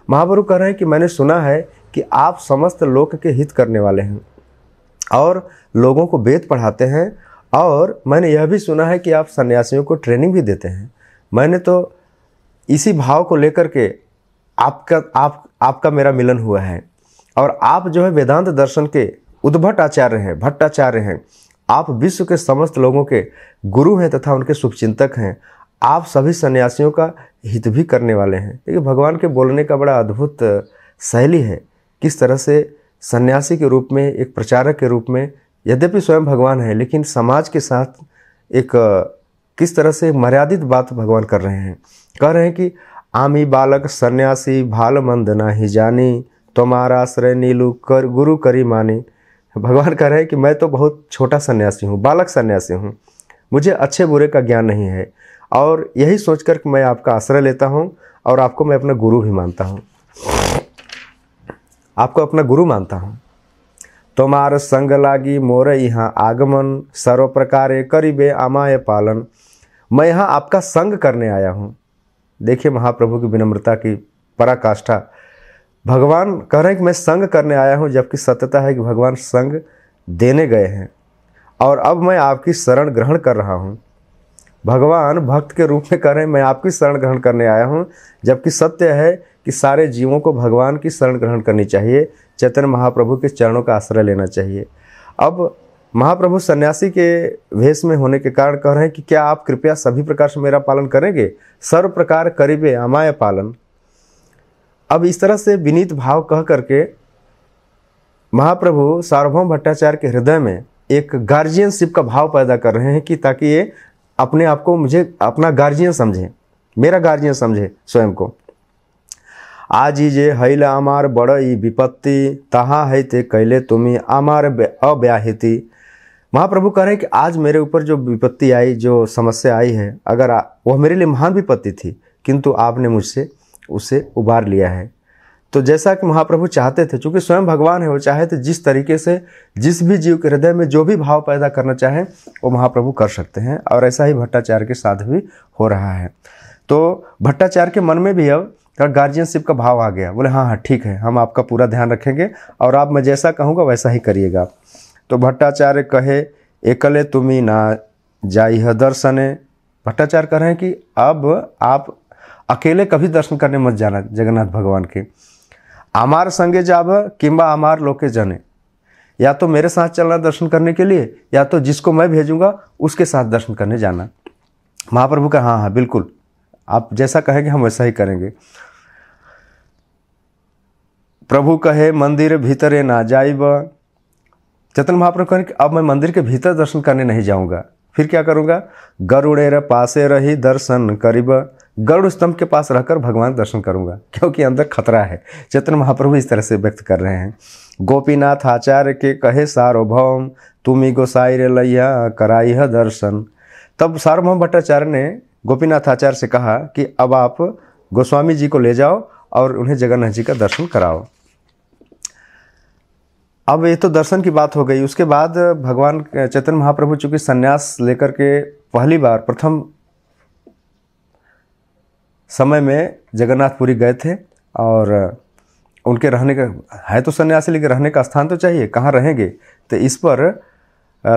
महाप्रभु कह रहे हैं कि मैंने सुना है कि आप समस्त लोक के हित करने वाले हैं और लोगों को वेद पढ़ाते हैं और मैंने यह भी सुना है कि आप सन्यासियों को ट्रेनिंग भी देते हैं मैंने तो इसी भाव को लेकर के आपका आप आपका मेरा मिलन हुआ है और आप जो है वेदांत दर्शन के उद्भट आचार्य हैं भट्टाचार्य हैं आप विश्व के समस्त लोगों के गुरु हैं तथा उनके शुभचिंतक हैं आप सभी सन्यासियों का हित भी करने वाले हैं देखिए भगवान के बोलने का बड़ा अद्भुत शैली है किस तरह से सन्यासी के रूप में एक प्रचारक के रूप में यद्यपि स्वयं भगवान है लेकिन समाज के साथ एक किस तरह से मर्यादित बात भगवान कर रहे हैं कह रहे हैं कि आमी बालक सन्यासी भाल मंद ना ही जानी तुम्हारा आश्रय नीलू कर गुरु करी मानी तो भगवान कह रहे हैं कि मैं तो बहुत छोटा सन्यासी हूँ बालक सन्यासी हूँ मुझे अच्छे बुरे का ज्ञान नहीं है और यही सोचकर मैं आपका आश्रय लेता हूँ और आपको मैं अपना गुरु भी मानता हूँ आपको अपना गुरु मानता हूँ तुम्हार संग लागी मोर यहाँ आगमन सर्व प्रकार करीबे आमाय पालन मैं यहाँ आपका संग करने आया हूँ देखिए महाप्रभु की विनम्रता की पराकाष्ठा भगवान कह रहे हैं कि मैं संग करने आया हूँ जबकि सत्यता है कि भगवान संग देने गए हैं और अब मैं आपकी शरण ग्रहण कर रहा हूँ भगवान भक्त के रूप में कह रहे हैं मैं आपकी शरण ग्रहण करने आया हूँ जबकि सत्य है कि सारे जीवों को भगवान की शरण ग्रहण करनी चाहिए चैतन्य महाप्रभु के चरणों का आश्रय लेना चाहिए अब महाप्रभु सन्यासी के वेश में होने के कारण कह रहे हैं कि क्या आप कृपया सभी प्रकार से मेरा पालन करेंगे सर्व प्रकार करीबे अमाय पालन अब इस तरह से विनीत भाव कह करके महाप्रभु सार्वभौम भट्टाचार्य के हृदय में एक गार्जियनशिप का भाव पैदा कर रहे हैं कि ताकि ये अपने आप को मुझे अपना गार्जियन समझे मेरा गार्जियन समझे स्वयं को आज ये हैला आमार बड़ई विपत्ति तहाँ है ते कैले तुम्हें आमार अव्याहिति महाप्रभु कह रहे हैं कि आज मेरे ऊपर जो विपत्ति आई जो समस्या आई है अगर आ, वह मेरे लिए महान विपत्ति थी किंतु आपने मुझसे उसे उबार लिया है तो जैसा कि महाप्रभु चाहते थे चूंकि स्वयं भगवान है वो चाहे तो जिस तरीके से जिस भी जीव के हृदय में जो भी भाव पैदा करना चाहें वो महाप्रभु कर सकते हैं और ऐसा ही भट्टाचार्य के साथ भी हो रहा है तो भट्टाचार्य के मन में भी अब गार्जियनशिप का भाव आ गया बोले हाँ हाँ ठीक है हम आपका पूरा ध्यान रखेंगे और आप मैं जैसा कहूँगा वैसा ही करिएगा तो भट्टाचार्य कहे एकले तुम्हें ना जाइ दर्शने भट्टाचार्य कह रहे हैं कि अब आप अकेले कभी दर्शन करने मत जाना जगन्नाथ भगवान के आमार संगे जाब कि आमार लोके जने या तो मेरे साथ चलना दर्शन करने के लिए या तो जिसको मैं भेजूंगा उसके साथ दर्शन करने जाना महाप्रभु का हाँ हाँ बिल्कुल आप जैसा कहेंगे हम वैसा ही करेंगे प्रभु कहे मंदिर भीतरे ना जाइब चेतन महाप्रभु कहें कि अब मैं मंदिर के भीतर दर्शन करने नहीं जाऊंगा फिर क्या करूँगा गरुड़ेर पासे रही दर्शन करीब गरुड़ स्तंभ के पास रहकर भगवान दर्शन करूँगा क्योंकि अंदर खतरा है चैतन्य महाप्रभु इस तरह से व्यक्त कर रहे हैं गोपीनाथ आचार्य के कहे सार्वभौम ही गोसाई रे लैया कराई है दर्शन तब सार्वभौम भट्टाचार्य ने गोपीनाथ आचार्य से कहा कि अब आप गोस्वामी जी को ले जाओ और उन्हें जगन्नाथ जी का दर्शन कराओ अब ये तो दर्शन की बात हो गई उसके बाद भगवान चैतन्य महाप्रभु चूंकि संन्यास लेकर के पहली बार प्रथम समय में जगन्नाथपुरी गए थे और उनके रहने का है तो सन्यासी लेकिन रहने का स्थान तो चाहिए कहाँ रहेंगे तो इस पर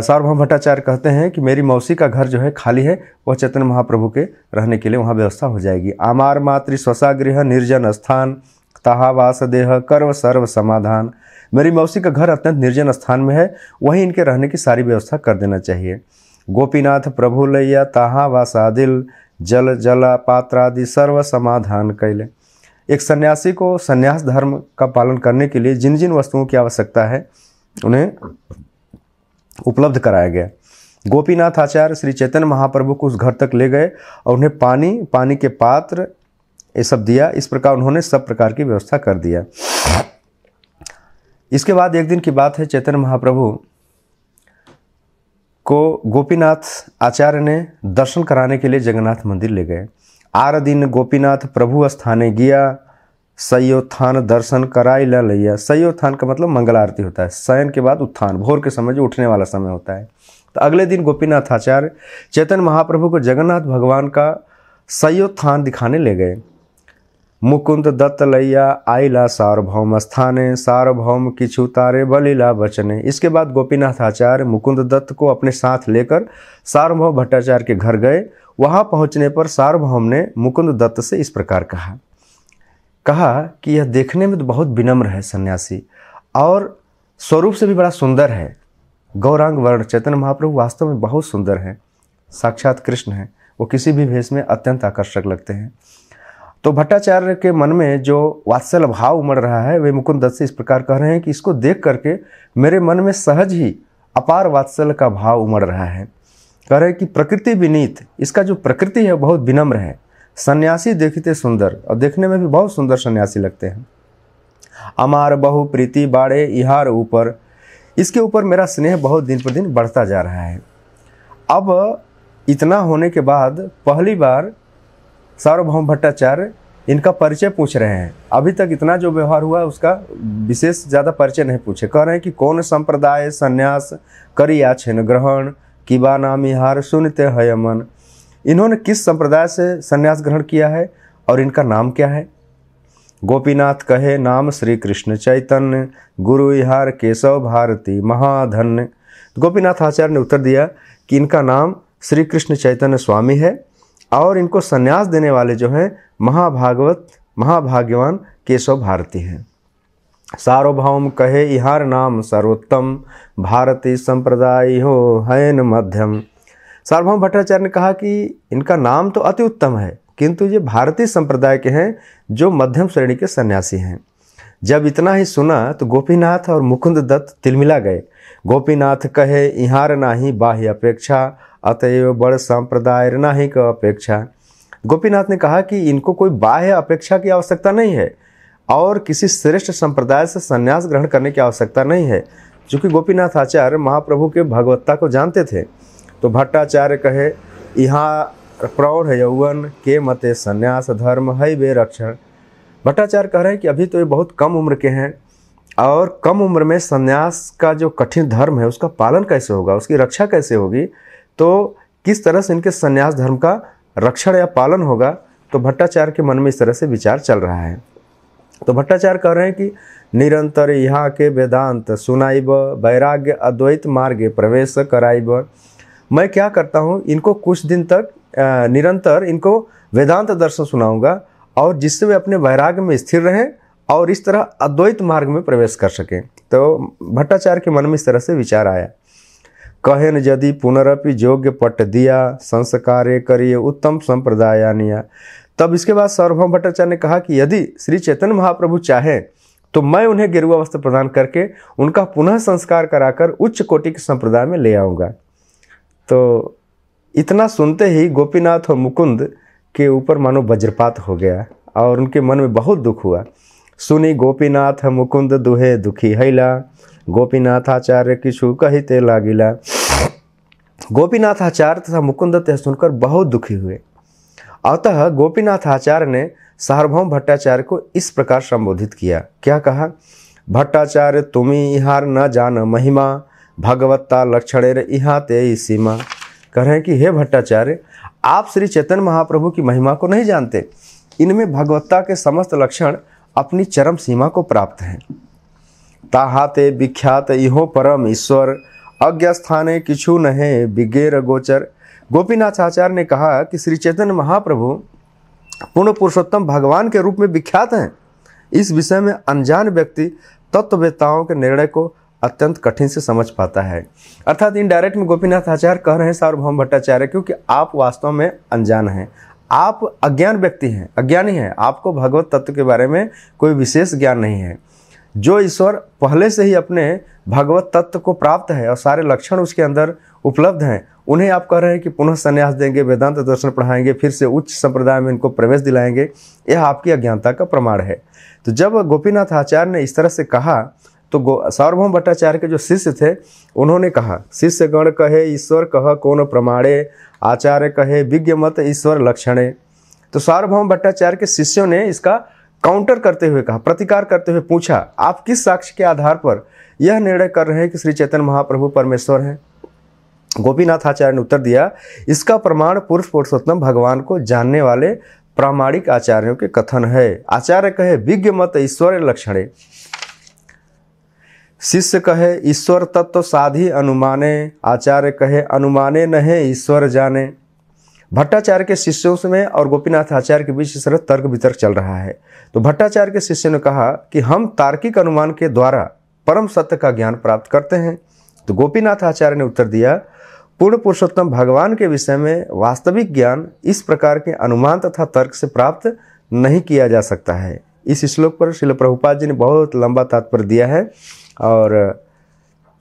सार्वभम भट्टाचार्य कहते हैं कि मेरी मौसी का घर जो है खाली है वह चैतन्य महाप्रभु के रहने के लिए वहाँ व्यवस्था हो जाएगी आमार मातृ स्वसागृह निर्जन स्थान तहा देह कर्व सर्व समाधान मेरी मौसी का घर अत्यंत निर्जन स्थान में है वहीं इनके रहने की सारी व्यवस्था कर देना चाहिए गोपीनाथ प्रभु लैया ताहा व सादिल जल जला पात्रादि सर्व समाधान कैले एक सन्यासी को सन्यास धर्म का पालन करने के लिए जिन जिन वस्तुओं की आवश्यकता है उन्हें उपलब्ध कराया गया गोपीनाथ आचार्य श्री चैतन्य महाप्रभु को उस घर तक ले गए और उन्हें पानी पानी के पात्र ये सब दिया इस प्रकार उन्होंने सब प्रकार की व्यवस्था कर दिया इसके बाद एक दिन की बात है चैतन्य महाप्रभु को गोपीनाथ आचार्य ने दर्शन कराने के लिए जगन्नाथ मंदिर ले गए आर दिन गोपीनाथ प्रभु स्थाने गया सयोत्थान दर्शन कराई ला लैया सयोत्थान का मतलब मंगल आरती होता है शयन के बाद उत्थान भोर के समय जो उठने वाला समय होता है तो अगले दिन गोपीनाथ आचार्य चैतन्य महाप्रभु को जगन्नाथ भगवान का सयोत्थान दिखाने ले गए मुकुंद दत्त लैया आईला सार्वभौम स्थाने सार्वभौम किछु तारे बलिला बचने इसके बाद गोपीनाथ आचार्य मुकुंद दत्त को अपने साथ लेकर सार्वभौम भट्टाचार्य के घर गए वहाँ पहुँचने पर सार्वभौम ने मुकुंद दत्त से इस प्रकार कहा कहा कि यह देखने में तो बहुत विनम्र है सन्यासी और स्वरूप से भी बड़ा सुंदर है गौरांग वर्ण चैतन्य महाप्रभु वास्तव में बहुत सुंदर है साक्षात कृष्ण हैं वो किसी भी भेष में अत्यंत आकर्षक लगते हैं तो भट्टाचार्य के मन में जो वात्सल भाव उमड़ रहा है वे मुकुंद दत्त से इस प्रकार कह रहे हैं कि इसको देख करके मेरे मन में सहज ही अपार वात्सल का भाव उमड़ रहा है कह रहे हैं कि प्रकृति विनीत इसका जो प्रकृति है बहुत विनम्र है सन्यासी देखते सुंदर और देखने में भी बहुत सुंदर सन्यासी लगते हैं अमार बहु प्रीति बाड़े इहार ऊपर इसके ऊपर मेरा स्नेह बहुत दिन पर दिन बढ़ता जा रहा है अब इतना होने के बाद पहली बार सार्वभौम भट्टाचार्य इनका परिचय पूछ रहे हैं अभी तक इतना जो व्यवहार हुआ उसका विशेष ज़्यादा परिचय नहीं पूछे कह रहे हैं कि कौन संप्रदाय संन्यास करिया छिन्न ग्रहण किबा नामिहार सुनते हयमन इन्होंने किस संप्रदाय से संन्यास ग्रहण किया है और इनका नाम क्या है गोपीनाथ कहे नाम श्री कृष्ण चैतन्य गुरु इहार केशव भारती महाधन्य तो गोपीनाथ आचार्य ने उत्तर दिया कि इनका नाम श्री कृष्ण चैतन्य स्वामी है और इनको सन्यास देने वाले जो हैं महाभागवत महाभाग्यवान केशव भारती हैं सार्वभौम कहे इहार नाम सर्वोत्तम भारतीय संप्रदाय हो हैन मध्यम सार्वभौम भट्टाचार्य ने कहा कि इनका नाम तो अति उत्तम है किंतु ये भारतीय संप्रदाय के हैं जो मध्यम श्रेणी के सन्यासी हैं जब इतना ही सुना तो गोपीनाथ और मुकुंद दत्त तिलमिला गए गोपीनाथ कहे इहार नाही बाह्य अपेक्षा अतएव बड़ संप्रदाय का अपेक्षा गोपीनाथ ने कहा कि इनको कोई बाह्य अपेक्षा की आवश्यकता नहीं है और किसी श्रेष्ठ संप्रदाय से संन्यास ग्रहण करने की आवश्यकता नहीं है चूँकि गोपीनाथ आचार्य महाप्रभु के भगवत्ता को जानते थे तो भट्टाचार्य कहे यहाँ प्रौढ़ यौवन के मते संन्यास धर्म है वे रक्षण भट्टाचार्य कह रहे हैं कि अभी तो ये बहुत कम उम्र के हैं और कम उम्र में संन्यास का जो कठिन धर्म है उसका पालन कैसे होगा उसकी रक्षा कैसे होगी तो किस तरह से इनके संन्यास धर्म का रक्षण या पालन होगा तो भट्टाचार्य के मन में इस तरह से विचार चल रहा है तो भट्टाचार्य कह रहे हैं कि निरंतर यहाँ के वेदांत सुनाइब वैराग्य अद्वैत मार्ग प्रवेश कराइब मैं क्या करता हूँ इनको कुछ दिन तक निरंतर इनको वेदांत दर्शन सुनाऊंगा और जिससे वे अपने वैराग्य में स्थिर रहें और इस तरह अद्वैत मार्ग में प्रवेश कर सकें तो भट्टाचार्य के मन में इस तरह से विचार आया कहेन यदि पुनरअपि योग्य पट दिया संस्कार करिए उत्तम संप्रदायानिया तब इसके बाद सौरभम भट्टाचार्य ने कहा कि यदि श्री चैतन्य महाप्रभु चाहें तो मैं उन्हें गेरुआ वस्त्र प्रदान करके उनका पुनः संस्कार कराकर उच्च कोटि के संप्रदाय में ले आऊँगा तो इतना सुनते ही गोपीनाथ और मुकुंद के ऊपर मानो वज्रपात हो गया और उनके मन में बहुत दुख हुआ सुनी गोपीनाथ मुकुंद दुहे दुखी हैला गोपीनाथाचार्य किसु कहते लागिला आचार्य तथा मुकुंद यह सुनकर बहुत दुखी हुए अतः गोपीनाथ आचार्य ने सार्वभौम भट्टाचार्य को इस प्रकार संबोधित किया क्या कहा भट्टाचार्य तुम्हें इहार न जान महिमा भगवत्ता लक्षणेर इहा ते सीमा कह रहे हैं कि हे भट्टाचार्य आप श्री चेतन महाप्रभु की महिमा को नहीं जानते इनमें भगवत्ता के समस्त लक्षण अपनी चरम सीमा को प्राप्त हैं ताहाते विख्यात इहो परम ईश्वर अज्ञ स्थाने किछु नहे बिगेर गोचर गोपीनाथ आचार्य ने कहा कि श्री चैतन्य महाप्रभु पूर्ण पुरुषोत्तम भगवान के रूप में विख्यात हैं इस विषय में अनजान व्यक्ति तत्ववेताओं के निर्णय को अत्यंत कठिन से समझ पाता है अर्थात इनडायरेक्ट में गोपीनाथ आचार्य कह रहे हैं सार्वभौम भट्टाचार्य क्योंकि आप वास्तव में अनजान हैं आप अज्ञान व्यक्ति हैं अज्ञानी हैं आपको भगवत तत्व के बारे में कोई विशेष ज्ञान नहीं है जो ईश्वर पहले से ही अपने भगवत तत्व को प्राप्त है और सारे लक्षण उसके अंदर उपलब्ध हैं उन्हें आप कह रहे हैं कि पुनः संन्यास देंगे वेदांत दर्शन पढ़ाएंगे फिर से उच्च संप्रदाय में इनको प्रवेश दिलाएंगे यह आपकी अज्ञानता का प्रमाण है तो जब गोपीनाथ आचार्य ने इस तरह से कहा तो सार्वभौम भट्टाचार्य के जो शिष्य थे उन्होंने कहा शिष्य गण कहे ईश्वर कह कौन प्रमाणे आचार्य कहे विज्ञ मत ईश्वर लक्षणे तो सार्वभौम भट्टाचार्य के शिष्यों ने इसका काउंटर करते हुए कहा प्रतिकार करते हुए पूछा आप किस साक्ष्य के आधार पर यह निर्णय कर रहे हैं कि श्री चैतन्य महाप्रभु परमेश्वर हैं गोपीनाथ आचार्य ने उत्तर दिया इसका प्रमाण पुरुष पुरुषोत्तम भगवान को जानने वाले प्रामाणिक आचार्यों के कथन है आचार्य कहे विज्ञ मत ईश्वर लक्षण शिष्य कहे ईश्वर तत्व साधी अनुमाने आचार्य कहे अनुमाने न है ईश्वर जाने भट्टाचार्य के शिष्यों में और गोपीनाथ आचार्य के बीच इस तरह तर्क वितर्क चल रहा है तो भट्टाचार्य के शिष्य ने कहा कि हम तार्किक अनुमान के द्वारा परम सत्य का ज्ञान प्राप्त करते हैं तो गोपीनाथ आचार्य ने उत्तर दिया पूर्ण पुरुषोत्तम भगवान के विषय में वास्तविक ज्ञान इस प्रकार के अनुमान तथा तर्क से प्राप्त नहीं किया जा सकता है इस श्लोक पर शिल प्रभुपाद जी ने बहुत लंबा तात्पर्य दिया है और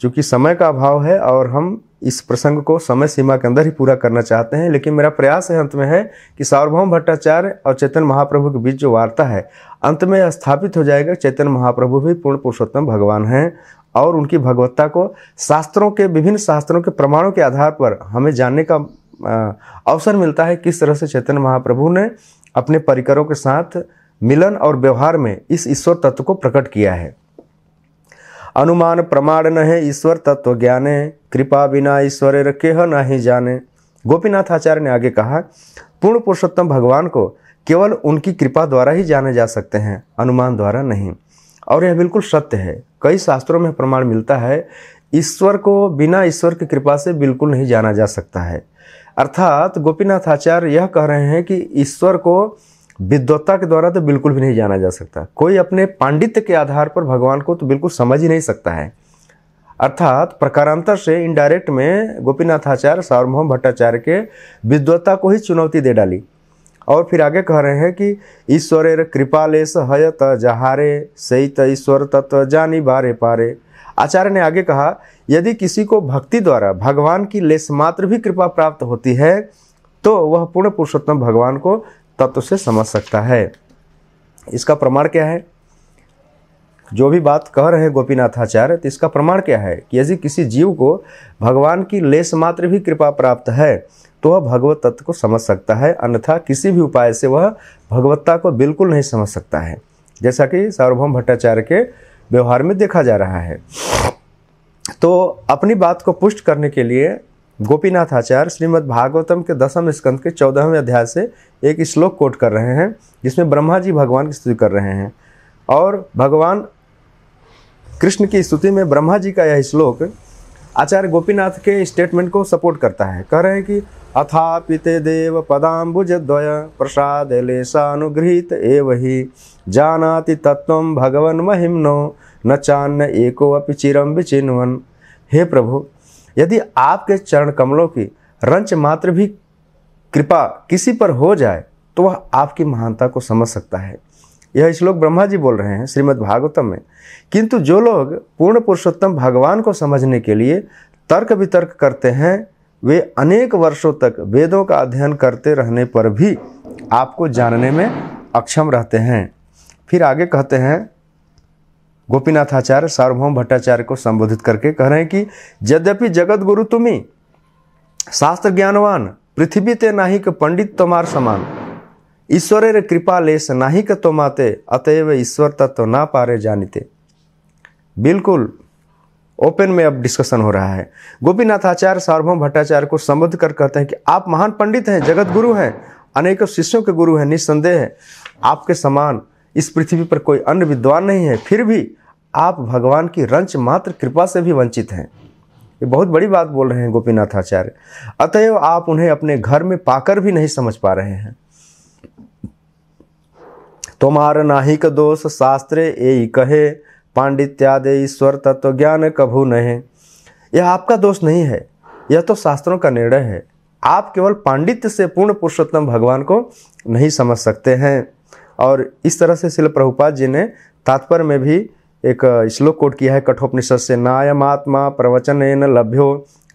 चूंकि समय का अभाव है और हम इस प्रसंग को समय सीमा के अंदर ही पूरा करना चाहते हैं लेकिन मेरा प्रयास है अंत में है कि सार्वभौम भट्टाचार्य और चैतन्य महाप्रभु के बीच जो वार्ता है अंत में स्थापित हो जाएगा चैतन्य महाप्रभु भी पूर्ण पुरुषोत्तम भगवान हैं और उनकी भगवत्ता को शास्त्रों के विभिन्न शास्त्रों के प्रमाणों के आधार पर हमें जानने का अवसर मिलता है किस तरह से चैतन्य महाप्रभु ने अपने परिकरों के साथ मिलन और व्यवहार में इस ईश्वर तत्व को प्रकट किया है अनुमान प्रमाण न है ईश्वर तत्व ज्ञान है कृपा बिना ईश्वर रखे न ना ही जाने गोपीनाथ आचार्य ने आगे कहा पूर्ण पुरुषोत्तम भगवान को केवल उनकी कृपा द्वारा ही जाने जा सकते हैं अनुमान द्वारा नहीं और यह बिल्कुल सत्य है कई शास्त्रों में प्रमाण मिलता है ईश्वर को बिना ईश्वर की कृपा से बिल्कुल नहीं जाना जा सकता है अर्थात गोपीनाथ आचार्य यह कह रहे हैं कि ईश्वर को विद्वत्ता के द्वारा तो बिल्कुल भी नहीं जाना जा सकता कोई अपने पांडित्य के आधार पर भगवान को तो बिल्कुल समझ ही नहीं सकता है अर्थात प्रकारांतर से इनडायरेक्ट में गोपीनाथाचार्य सार्वभौम भट्टाचार्य के विद्वत्ता को ही चुनौती दे डाली और फिर आगे कह रहे हैं कि ईश्वर कृपालेश हयत जहारे सहित ईश्वर तत्व जानी बारे पारे आचार्य ने आगे कहा यदि किसी को भक्ति द्वारा भगवान की लेस मात्र भी कृपा प्राप्त होती है तो वह पूर्ण पुरुषोत्तम भगवान को तत्व तो समझ सकता है इसका प्रमाण क्या है जो भी बात कह रहे हैं गोपीनाथाचार्य तो इसका प्रमाण क्या है कि यदि किसी जीव को भगवान की लेस मात्र भी कृपा प्राप्त है तो वह भगवत तत्व को समझ सकता है अन्यथा किसी भी उपाय से वह भगवत्ता को बिल्कुल नहीं समझ सकता है जैसा कि सार्वभौम भट्टाचार्य के व्यवहार में देखा जा रहा है तो अपनी बात को पुष्ट करने के लिए गोपीनाथ आचार्य श्रीमद् भागवतम के दसम स्कंद के चौदहवें अध्याय से एक श्लोक कोट कर रहे हैं जिसमें ब्रह्मा जी भगवान की स्तुति कर रहे हैं और भगवान कृष्ण की स्तुति में ब्रह्मा जी का यह श्लोक आचार्य गोपीनाथ के स्टेटमेंट को सपोर्ट करता है कह रहे हैं कि पिते देव पदाम्बुज द्वय प्रसाद लेसानुगृहित एव ही जानाति तत्व भगवन महिमनो न चान्य एको अपि चिरम विचिन्वन हे प्रभु यदि आपके चरण कमलों की रंच मात्र भी कृपा किसी पर हो जाए तो वह आपकी महानता को समझ सकता है यह श्लोक ब्रह्मा जी बोल रहे हैं श्रीमद् भागवतम में किंतु जो लोग पूर्ण पुरुषोत्तम भगवान को समझने के लिए तर्क वितर्क करते हैं वे अनेक वर्षों तक वेदों का अध्ययन करते रहने पर भी आपको जानने में अक्षम रहते हैं फिर आगे कहते हैं गोपीनाथाचार्य सार्वभौम भट्टाचार्य को संबोधित करके कह रहे हैं कि यद्यपि जगत गुरु तुम्हें शास्त्र ज्ञानवान पृथ्वी ते नाहिक पंडित तुम्हार समान ईश्वर कृपा लेस नाहिक तुमाते अतएव ईश्वर तत्व ना पारे जानते बिल्कुल ओपन में अब डिस्कशन हो रहा है गोपीनाथ आचार्य सार्वभौम भट्टाचार्य को संबोध कर कहते हैं कि आप महान पंडित हैं जगत गुरु हैं अनेकों शिष्यों के गुरु हैं निस्संदेह है आपके समान इस पृथ्वी पर कोई अन्य विद्वान नहीं है फिर भी आप भगवान की रंच मात्र कृपा से भी वंचित हैं ये बहुत बड़ी बात बोल रहे हैं गोपीनाथ आचार्य अतएव आप उन्हें अपने घर में पाकर भी नहीं समझ पा रहे हैं तुम्हार नाहिक दोष शास्त्रे ए कहे पांडित्यादे ईश्वर तत्व ज्ञान कभू नहे यह आपका दोष नहीं है यह तो शास्त्रों का निर्णय है आप केवल पांडित्य से पूर्ण पुरुषोत्तम भगवान को नहीं समझ सकते हैं और इस तरह से शिल प्रभुपाद जी ने तात्पर्य में भी एक श्लोक कोट किया है कठोपनिषद से नायम आत्मा प्रवचन न लभ्यो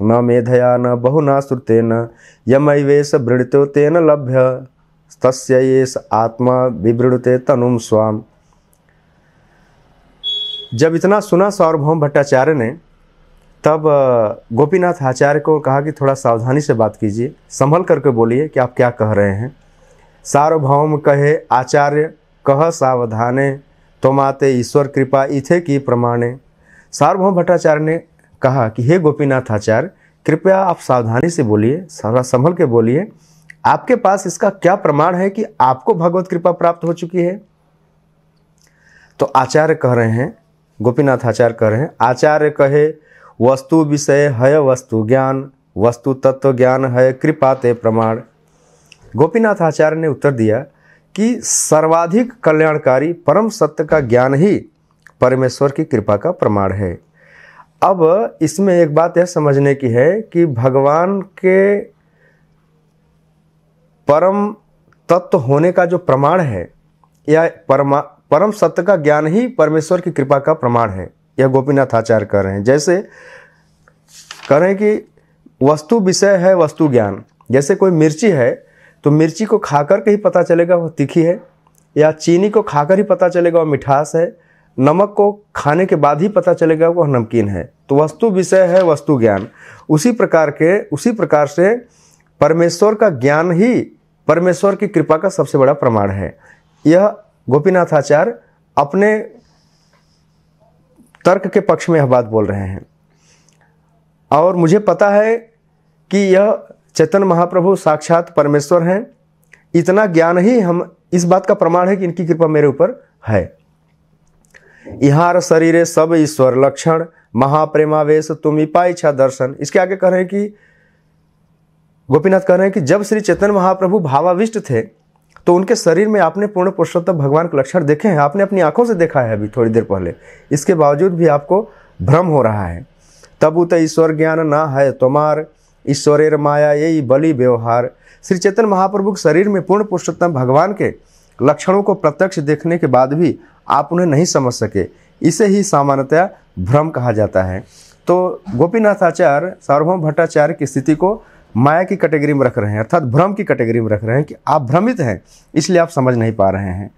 न मेधया न बहुना न यमैवेश वृणतो तेन लभ्य तस्येष आत्मा विवृणते तनुम स्वाम जब इतना सुना सार्वभौम भट्टाचार्य ने तब गोपीनाथ आचार्य को कहा कि थोड़ा सावधानी से बात कीजिए संभल करके बोलिए कि आप क्या कह रहे हैं सार्वभौम कहे आचार्य कह सावधाने तो माते ईश्वर कृपा इथे की प्रमाणे सार्वभौम भट्टाचार्य ने कहा कि हे गोपीनाथ आचार्य कृपया आप सावधानी से बोलिए सारा संभल के बोलिए आपके पास इसका क्या प्रमाण है कि आपको भगवत कृपा प्राप्त हो चुकी है तो आचार्य कह रहे हैं गोपीनाथ आचार्य कह रहे हैं आचार्य कहे वस्तु विषय है वस्तु ज्ञान वस्तु तत्व ज्ञान है कृपा ते प्रमाण गोपीनाथ आचार्य ने उत्तर दिया कि सर्वाधिक कल्याणकारी परम सत्य का ज्ञान ही परमेश्वर की कृपा का प्रमाण है अब इसमें एक बात यह समझने की है कि भगवान के परम तत्व होने का जो प्रमाण है या परमा परम सत्य का ज्ञान ही परमेश्वर की कृपा का प्रमाण है यह गोपीनाथ आचार्य कर रहे हैं जैसे कह रहे हैं कि वस्तु विषय है वस्तु ज्ञान जैसे कोई मिर्ची है तो मिर्ची को खाकर के ही पता चलेगा वो तीखी है या चीनी को खाकर ही पता चलेगा वो मिठास है नमक को खाने के बाद ही पता चलेगा वह नमकीन है तो वस्तु विषय है वस्तु ज्ञान उसी प्रकार के उसी प्रकार से परमेश्वर का ज्ञान ही परमेश्वर की कृपा का सबसे बड़ा प्रमाण है यह गोपीनाथ आचार्य अपने तर्क के पक्ष में यह बात बोल रहे हैं और मुझे पता है कि यह चैतन्य महाप्रभु साक्षात परमेश्वर हैं इतना ज्ञान ही हम इस बात का प्रमाण है कि इनकी कृपा मेरे ऊपर है इहार शरीर सब ईश्वर लक्षण महाप्रेमावेश तुम इपा इच्छा दर्शन इसके आगे कह रहे हैं कि गोपीनाथ कह रहे हैं कि जब श्री चैतन्य महाप्रभु भावाविष्ट थे तो उनके शरीर में आपने पूर्ण पुरुषोत्तम भगवान के लक्षण देखे हैं आपने अपनी आंखों से देखा है अभी थोड़ी देर पहले इसके बावजूद भी आपको भ्रम हो रहा है तब उत ईश्वर ज्ञान ना है तुम्हार ईश्वर माया ये बलि व्यवहार श्री चेतन महाप्रभु के शरीर में पूर्ण पुरुषोत्तम भगवान के लक्षणों को प्रत्यक्ष देखने के बाद भी आप उन्हें नहीं समझ सके इसे ही सामान्यतया भ्रम कहा जाता है तो गोपीनाथाचार्य सार्वभौम भट्टाचार्य की स्थिति को माया की कैटेगरी में रख रहे हैं अर्थात भ्रम की कैटेगरी में रख रहे हैं कि आप भ्रमित हैं इसलिए आप समझ नहीं पा रहे हैं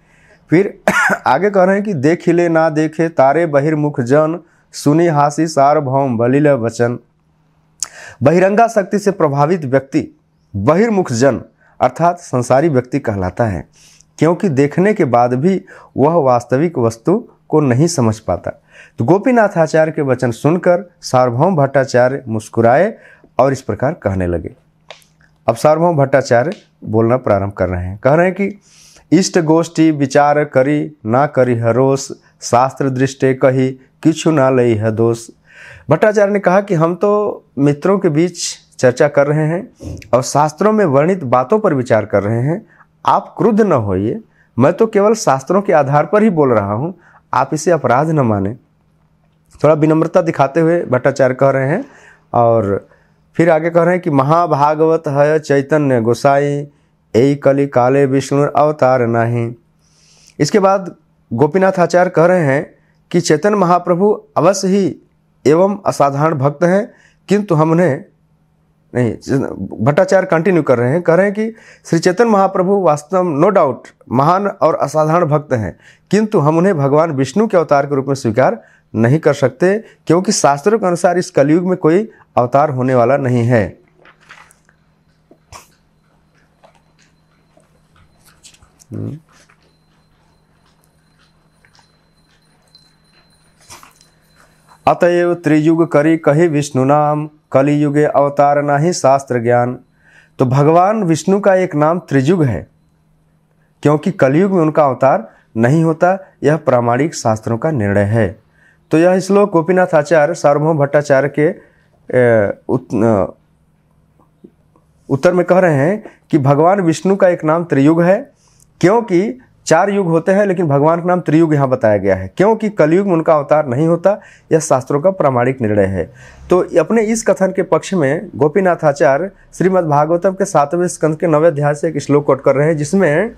फिर आगे कह रहे हैं कि देखिले ना देखे तारे बहिर्मुख जन सुनी हासी सार्वभौम बलिल वचन बहिरंगा शक्ति से प्रभावित व्यक्ति बहिर्मुख जन अर्थात संसारी व्यक्ति कहलाता है क्योंकि देखने के बाद भी वह वास्तविक वस्तु को नहीं समझ पाता तो गोपीनाथ आचार्य के वचन सुनकर सार्वभौम भट्टाचार्य मुस्कुराए और इस प्रकार कहने लगे अब सार्वभौम भट्टाचार्य बोलना प्रारंभ कर रहे हैं कह रहे हैं कि इष्ट गोष्ठी विचार करी ना करी हरोस शास्त्र दृष्टि कही किछु ना लई है दोष भट्टाचार्य ने कहा कि हम तो मित्रों के बीच चर्चा कर रहे हैं और शास्त्रों में वर्णित बातों पर विचार कर रहे हैं आप क्रुद्ध न होइए मैं तो केवल शास्त्रों के आधार पर ही बोल रहा हूँ आप इसे अपराध न माने थोड़ा विनम्रता दिखाते हुए भट्टाचार्य कह रहे हैं और फिर आगे कह रहे हैं कि महाभागवत है चैतन्य गोसाई ए कलि काले विष्णु अवतार नाही इसके बाद गोपीनाथ आचार्य कह रहे हैं कि चैतन्य महाप्रभु अवश्य ही एवं असाधारण भक्त हैं किंतु हम उन्हें नहीं भट्टाचार्य कंटिन्यू कर रहे हैं कह रहे हैं कि श्री चेतन महाप्रभु वास्तव में नो डाउट महान और असाधारण भक्त हैं किंतु हम उन्हें भगवान विष्णु के अवतार के रूप में स्वीकार नहीं कर सकते क्योंकि शास्त्रों के अनुसार इस कलयुग में कोई अवतार होने वाला नहीं है Hmm. अतएव त्रियुग करी कही विष्णु नाम कलियुगे अवतार ना ही शास्त्र ज्ञान तो भगवान विष्णु का एक नाम त्रियुग है क्योंकि कलयुग में उनका अवतार नहीं होता यह प्रामाणिक शास्त्रों का निर्णय है तो यह श्लोक गोपीनाथ आचार्य सार्वभौम भट्टाचार्य के उत, उत्तर में कह रहे हैं कि भगवान विष्णु का एक नाम त्रियुग है क्योंकि चार युग होते हैं लेकिन भगवान का नाम त्रियुग यहाँ बताया गया है क्योंकि कलयुग में उनका अवतार नहीं होता यह शास्त्रों का प्रामाणिक निर्णय है तो अपने इस कथन के पक्ष में गोपीनाथाचार्य श्रीमद् भागवतम के सातवें स्कंध के नवे अध्याय से एक श्लोक कोट कर रहे हैं जिसमें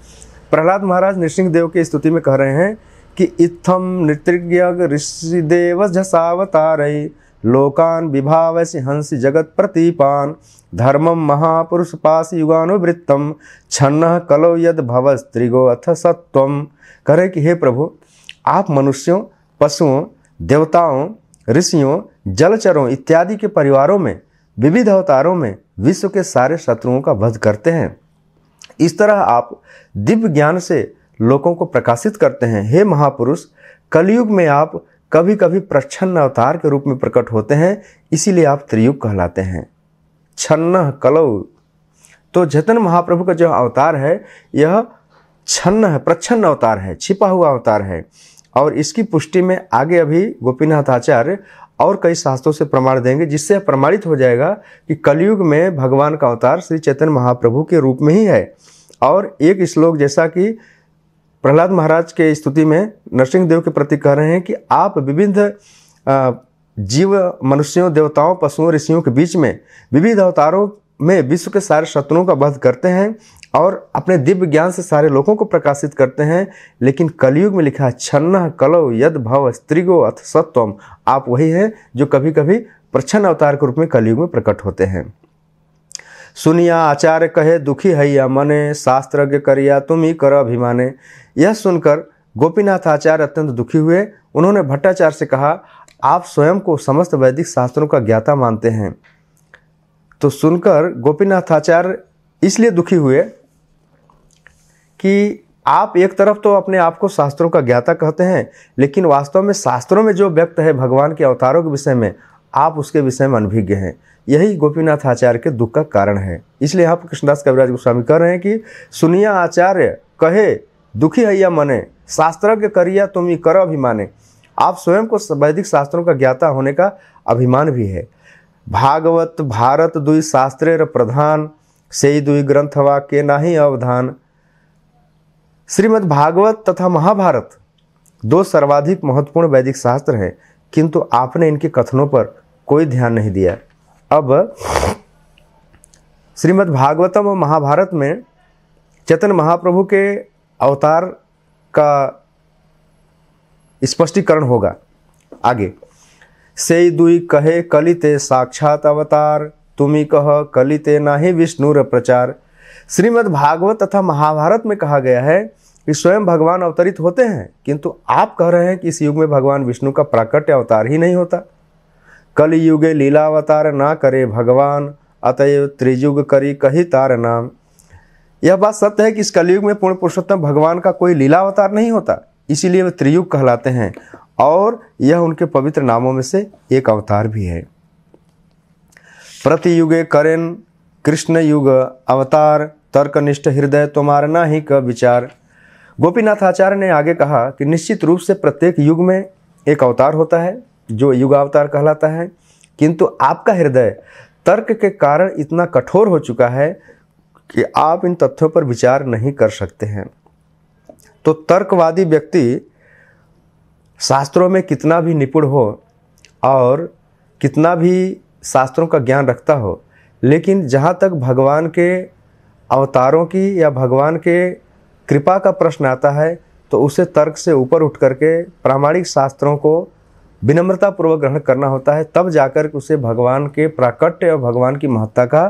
प्रहलाद महाराज नृसिंह देव की स्तुति में कह रहे हैं कि इत्थम नृत्य ऋषिदेव झसावतारय लोकान विभाव हंस जगत प्रतिपान धर्मम महापुरुष पास युगानुवृत्तम छन्न कलो यद भव स्त्रिगो अथ सत्वम करे कि हे प्रभु आप मनुष्यों पशुओं देवताओं ऋषियों जलचरों इत्यादि के परिवारों में विविध अवतारों में विश्व के सारे शत्रुओं का वध करते हैं इस तरह आप दिव्य ज्ञान से लोगों को प्रकाशित करते हैं हे महापुरुष कलयुग में आप कभी कभी प्रच्छन्न अवतार के रूप में प्रकट होते हैं इसीलिए आप त्रियुग कहलाते हैं छन्न कलौ तो जतन महाप्रभु का जो अवतार है यह छन्न है प्रच्छन्न अवतार है छिपा हुआ अवतार है और इसकी पुष्टि में आगे अभी गोपीनाथ आचार्य और कई शास्त्रों से प्रमाण देंगे जिससे प्रमाणित हो जाएगा कि कलयुग में भगवान का अवतार श्री चैतन्य महाप्रभु के रूप में ही है और एक श्लोक जैसा कि प्रहलाद महाराज के स्तुति में नरसिंह देव के प्रति कह रहे हैं कि आप विभिन्न जीव मनुष्यों देवताओं पशुओं ऋषियों के बीच में विविध अवतारों में विश्व के सारे शत्रुओं का वध करते हैं और अपने दिव्य ज्ञान से सारे लोगों को प्रकाशित करते हैं लेकिन कलयुग में लिखा है छन्न कलव यद भव स्त्रिगो अथ सत्वम आप वही हैं जो कभी कभी प्रछन्न अवतार के रूप में कलयुग में प्रकट होते हैं सुनिया आचार्य कहे दुखी या मने शास्त्रज्ञ करिया तुम ही कर अभिमाने यह सुनकर गोपीनाथ आचार्य अत्यंत दुखी हुए उन्होंने भट्टाचार्य से कहा आप स्वयं को समस्त वैदिक शास्त्रों का ज्ञाता मानते हैं तो सुनकर गोपीनाथाचार्य इसलिए दुखी हुए कि आप एक तरफ तो अपने आप को शास्त्रों का ज्ञाता कहते हैं लेकिन वास्तव में शास्त्रों में जो व्यक्त है भगवान के अवतारों के विषय में आप उसके विषय में अनभिज्ञ हैं यही गोपीनाथ आचार्य के दुख का कारण है इसलिए आप कृष्णदास कविराज गोस्वामी कह रहे हैं कि सुनिया आचार्य कहे दुखी है या मने शास्त्रज्ञ करिया तुम ही करो अभिमाने आप स्वयं को वैदिक शास्त्रों का ज्ञाता होने का अभिमान भी है भागवत भारत दुई शास्त्र प्रधान से दुई ग्रंथ वाक्य ना ही अवधान श्रीमद् भागवत तथा महाभारत दो सर्वाधिक महत्वपूर्ण वैदिक शास्त्र हैं किंतु आपने इनके कथनों पर कोई ध्यान नहीं दिया अब श्रीमद् भागवतम और महाभारत में चेतन महाप्रभु के अवतार का स्पष्टीकरण होगा आगे से दुई कहे कलिते साक्षात अवतार तुम्ही कह कलिते ना ही विष्णु प्रचार श्रीमद् भागवत तथा महाभारत में कहा गया है कि स्वयं भगवान अवतरित होते हैं किंतु आप कह रहे हैं कि इस युग में भगवान विष्णु का प्राकट्य अवतार ही नहीं होता कल युगे लीलावतार ना करे भगवान अतएव त्रियुग करी कही तार नाम यह बात सत्य है कि इस कलयुग में पूर्ण पुरुषोत्तम भगवान का कोई लीला अवतार नहीं होता इसीलिए वे त्रियुग कहलाते हैं और यह उनके पवित्र नामों में से एक अवतार भी है प्रतियुगे करेन कृष्ण युग अवतार तर्कनिष्ठ हृदय तुम्हार ना ही क विचार गोपीनाथ आचार्य ने आगे कहा कि निश्चित रूप से प्रत्येक युग में एक अवतार होता है जो युग अवतार कहलाता है किंतु आपका हृदय तर्क के कारण इतना कठोर हो चुका है कि आप इन तथ्यों पर विचार नहीं कर सकते हैं तो तर्कवादी व्यक्ति शास्त्रों में कितना भी निपुण हो और कितना भी शास्त्रों का ज्ञान रखता हो लेकिन जहाँ तक भगवान के अवतारों की या भगवान के कृपा का प्रश्न आता है तो उसे तर्क से ऊपर उठ करके प्रामाणिक शास्त्रों को विनम्रतापूर्वक ग्रहण करना होता है तब जाकर उसे भगवान के प्राकट्य और भगवान की महत्ता का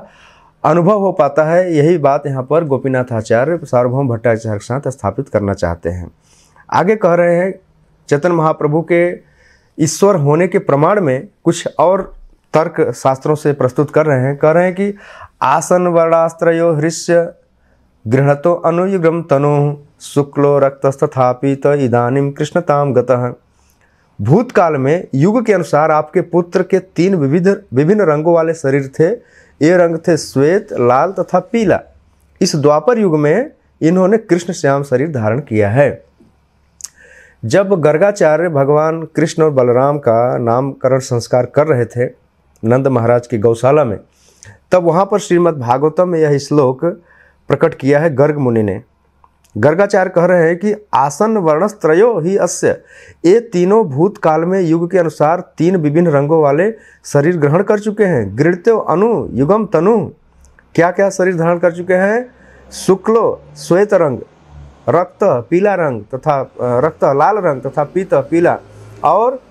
अनुभव हो पाता है यही बात यहाँ पर गोपीनाथ आचार्य सार्वभौम भट्टाचार्य के साथ स्थापित करना चाहते हैं आगे कह रहे हैं चेतन महाप्रभु के ईश्वर होने के प्रमाण में कुछ और तर्क शास्त्रों से प्रस्तुत कर रहे हैं कह रहे हैं कि आसन वर्णास्त्रो हृष्य गृहतो अनुयुगम तनु शुक्लो रक्तस्थापित इदानिम कृष्णताम गतः भूतकाल में युग के अनुसार आपके पुत्र के तीन विविध विभिन्न रंगों वाले शरीर थे ये रंग थे श्वेत लाल तथा पीला इस द्वापर युग में इन्होंने कृष्ण श्याम शरीर धारण किया है जब गर्गाचार्य भगवान कृष्ण और बलराम का नामकरण संस्कार कर रहे थे नंद महाराज की गौशाला में तब वहाँ पर श्रीमद् भागवतम में यह श्लोक प्रकट किया है गर्ग मुनि ने गर्गाचार्य कह रहे हैं कि आसन वर्णस्त्रयो ही अस्य ये तीनों भूतकाल में युग के अनुसार तीन विभिन्न रंगों वाले शरीर ग्रहण कर चुके हैं गृहत्यो अनु युगम तनु क्या क्या शरीर धारण कर चुके हैं शुक्लो श्वेत रंग रक्त पीला रंग तथा रक्त लाल रंग तथा पीत पीला और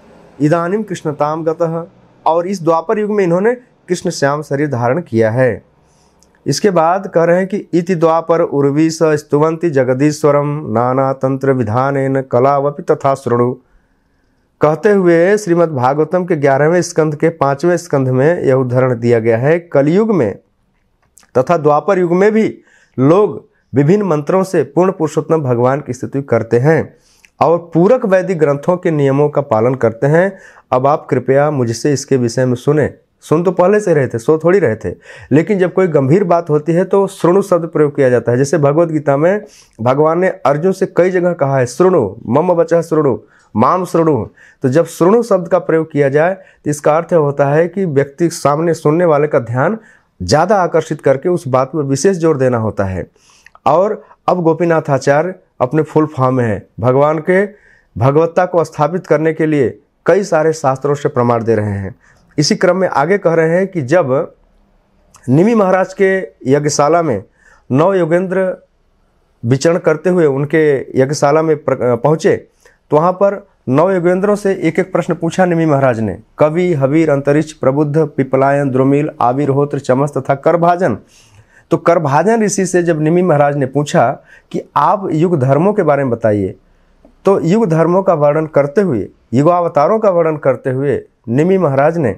इदानिम कृष्णताम गतः और इस द्वापर युग में इन्होंने कृष्ण श्याम शरीर धारण किया है इसके बाद कह रहे हैं कि इति द्वापर उर्वी स स्तुवंती जगदीश्वरम नाना तंत्र विधान कलावपि तथा श्रणु कहते हुए श्रीमद् भागवतम के ग्यारहवें स्कंध के पांचवें स्कंध में यह उदाहरण दिया गया है कलयुग में तथा द्वापर युग में भी लोग विभिन्न मंत्रों से पूर्ण पुरुषोत्तम भगवान की स्तुति करते हैं और पूरक वैदिक ग्रंथों के नियमों का पालन करते हैं अब आप कृपया मुझसे इसके विषय में सुने सुन तो पहले से रहे थे सो थोड़ी रहे थे लेकिन जब कोई गंभीर बात होती है तो श्रृणु शब्द प्रयोग किया जाता है जैसे भगवद गीता में भगवान ने अर्जुन से कई जगह कहा है श्रृणु मम बचा श्रृणु माम श्रृणु तो जब श्रृणु शब्द का प्रयोग किया जाए तो इसका अर्थ होता है कि व्यक्ति सामने सुनने वाले का ध्यान ज़्यादा आकर्षित करके उस बात पर विशेष जोर देना होता है और अब गोपीनाथ आचार्य अपने फुल फॉर्म में है भगवान के भगवत्ता को स्थापित करने के लिए कई सारे शास्त्रों से प्रमाण दे रहे हैं इसी क्रम में आगे कह रहे हैं कि जब निमी महाराज के यज्ञशाला में नव योगेंद्र विचरण करते हुए उनके यज्ञशाला में पहुंचे तो वहाँ पर नव योगेंद्रों से एक एक प्रश्न पूछा निमी महाराज ने कवि हबीर अंतरिक्ष प्रबुद्ध पिपलायन द्रुमिल आविर्होत्र चमस तथा करभाजन तो करभाजन ऋषि से जब निमी महाराज ने पूछा कि आप युग धर्मों के बारे में बताइए तो युग धर्मों का वर्णन करते हुए युगावतारों का वर्णन करते हुए निमी महाराज ने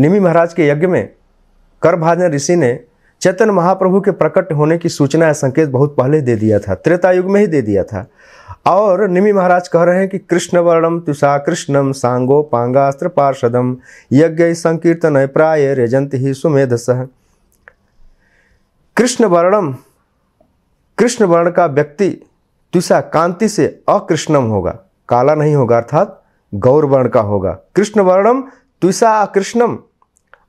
निमी महाराज के यज्ञ में करभाजन ऋषि ने चैतन्य महाप्रभु के प्रकट होने की सूचना या संकेत बहुत पहले दे दिया था त्रेता युग में ही दे दिया था और निमी महाराज कह रहे हैं कि कृष्ण वर्णम तुषा कृष्णम सांगो पांगास्त्र पार्षदम यज्ञ संकीर्तन प्राय रेजंत ही सुमेध सह कृष्ण वर्णम कृष्ण वर्ण का व्यक्ति तुषा कांति से अकृष्णम होगा काला नहीं होगा अर्थात गौर वर्ण का होगा कृष्ण वर्णम तुषा अकृष्णम